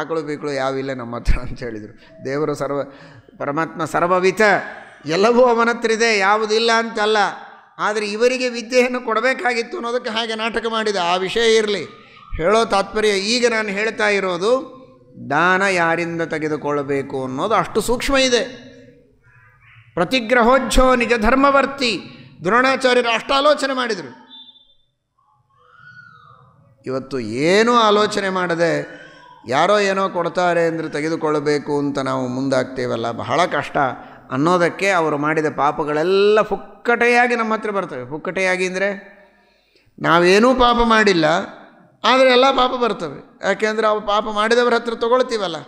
ಆಕಳು ಬೀಕಳು ಯಾವಿಲ್ಲ ನಮ್ಮ ಹತ್ರ ಅಂತ ಹೇಳಿದರು ದೇವರು ಸರ್ವ ಪರಮಾತ್ಮ ಸರ್ವವಿತ ಎಲ್ಲವೂ ಇದೆ ಯಾವುದಿಲ್ಲ ಅಂತಲ್ಲ ಆದರೆ ಇವರಿಗೆ ವಿದ್ಯೆಯನ್ನು ಕೊಡಬೇಕಾಗಿತ್ತು ಅನ್ನೋದಕ್ಕೆ ಹಾಗೆ ನಾಟಕ ಮಾಡಿದ ಆ ವಿಷಯ ಇರಲಿ ಹೇಳೋ ತಾತ್ಪರ್ಯ ಈಗ ನಾನು ಹೇಳ್ತಾ ಇರೋದು ದಾನ ಯಾರಿಂದ ತೆಗೆದುಕೊಳ್ಳಬೇಕು ಅನ್ನೋದು ಅಷ್ಟು ಸೂಕ್ಷ್ಮ ಇದೆ ಪ್ರತಿಗ್ರಹೋಜ್ಜೋ ನಿಜ ಧರ್ಮವರ್ತಿ ದ್ರೋಣಾಚಾರ್ಯರು ಅಷ್ಟು ಆಲೋಚನೆ ಮಾಡಿದರು ಇವತ್ತು ಏನೂ ಆಲೋಚನೆ ಮಾಡದೆ ಯಾರೋ ಏನೋ ಕೊಡ್ತಾರೆ ಅಂದರೆ ತೆಗೆದುಕೊಳ್ಳಬೇಕು ಅಂತ ನಾವು ಮುಂದಾಗ್ತೇವಲ್ಲ ಬಹಳ ಕಷ್ಟ ಅನ್ನೋದಕ್ಕೆ ಅವರು ಮಾಡಿದ ಪಾಪಗಳೆಲ್ಲ ಫುಕ್ಕಟೆಯಾಗಿ ನಮ್ಮ ಹತ್ರ ಬರ್ತವೆ ಫುಕ್ಕಟೆಯಾಗಿ ಅಂದರೆ ನಾವೇನೂ ಪಾಪ ಮಾಡಿಲ್ಲ ಆದರೆ ಎಲ್ಲ ಪಾಪ ಬರ್ತವೆ ಯಾಕೆಂದರೆ ಅವು ಪಾಪ ಮಾಡಿದವರ ಹತ್ರ ತಗೊಳ್ತೀವಲ್ಲ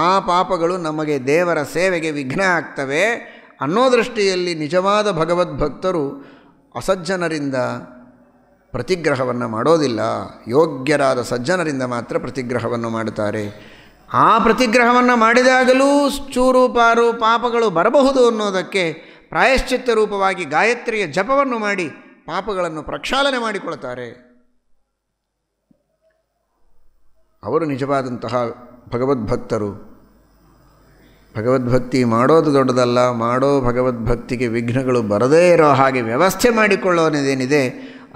ಆ ಪಾಪಗಳು ನಮಗೆ ದೇವರ ಸೇವೆಗೆ ವಿಘ್ನ ಆಗ್ತವೆ ಅನ್ನೋ ದೃಷ್ಟಿಯಲ್ಲಿ ನಿಜವಾದ ಭಗವದ್ಭಕ್ತರು ಅಸಜ್ಜನರಿಂದ ಪ್ರತಿಗ್ರಹವನ್ನು ಮಾಡೋದಿಲ್ಲ ಯೋಗ್ಯರಾದ ಸಜ್ಜನರಿಂದ ಮಾತ್ರ ಪ್ರತಿಗ್ರಹವನ್ನು ಮಾಡುತ್ತಾರೆ ಆ ಪ್ರತಿಗ್ರಹವನ್ನು ಮಾಡಿದಾಗಲೂ ಚೂರು ಪಾರು ಪಾಪಗಳು ಬರಬಹುದು ಅನ್ನೋದಕ್ಕೆ ಪ್ರಾಯಶ್ಚಿತ್ತ ರೂಪವಾಗಿ ಗಾಯತ್ರಿಯ ಜಪವನ್ನು ಮಾಡಿ ಪಾಪಗಳನ್ನು ಪ್ರಕ್ಷಾಲನೆ ಮಾಡಿಕೊಳ್ತಾರೆ ಅವರು ನಿಜವಾದಂತಹ ಭಗವದ್ಭಕ್ತರು ಭಗವದ್ಭಕ್ತಿ ಮಾಡೋದು ದೊಡ್ಡದಲ್ಲ ಮಾಡೋ ಭಗವದ್ಭಕ್ತಿಗೆ ವಿಘ್ನಗಳು ಬರದೇ ಇರೋ ಹಾಗೆ ವ್ಯವಸ್ಥೆ ಮಾಡಿಕೊಳ್ಳೋನದೇನಿದೆ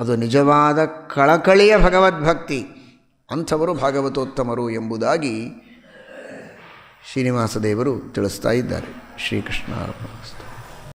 ಅದು ನಿಜವಾದ ಕಳಕಳಿಯ ಭಗವದ್ಭಕ್ತಿ ಅಂಥವರು ಭಾಗವತೋತ್ತಮರು ಎಂಬುದಾಗಿ ದೇವರು ತಿಳಿಸ್ತಾ ಇದ್ದಾರೆ ಶ್ರೀಕೃಷ್ಣ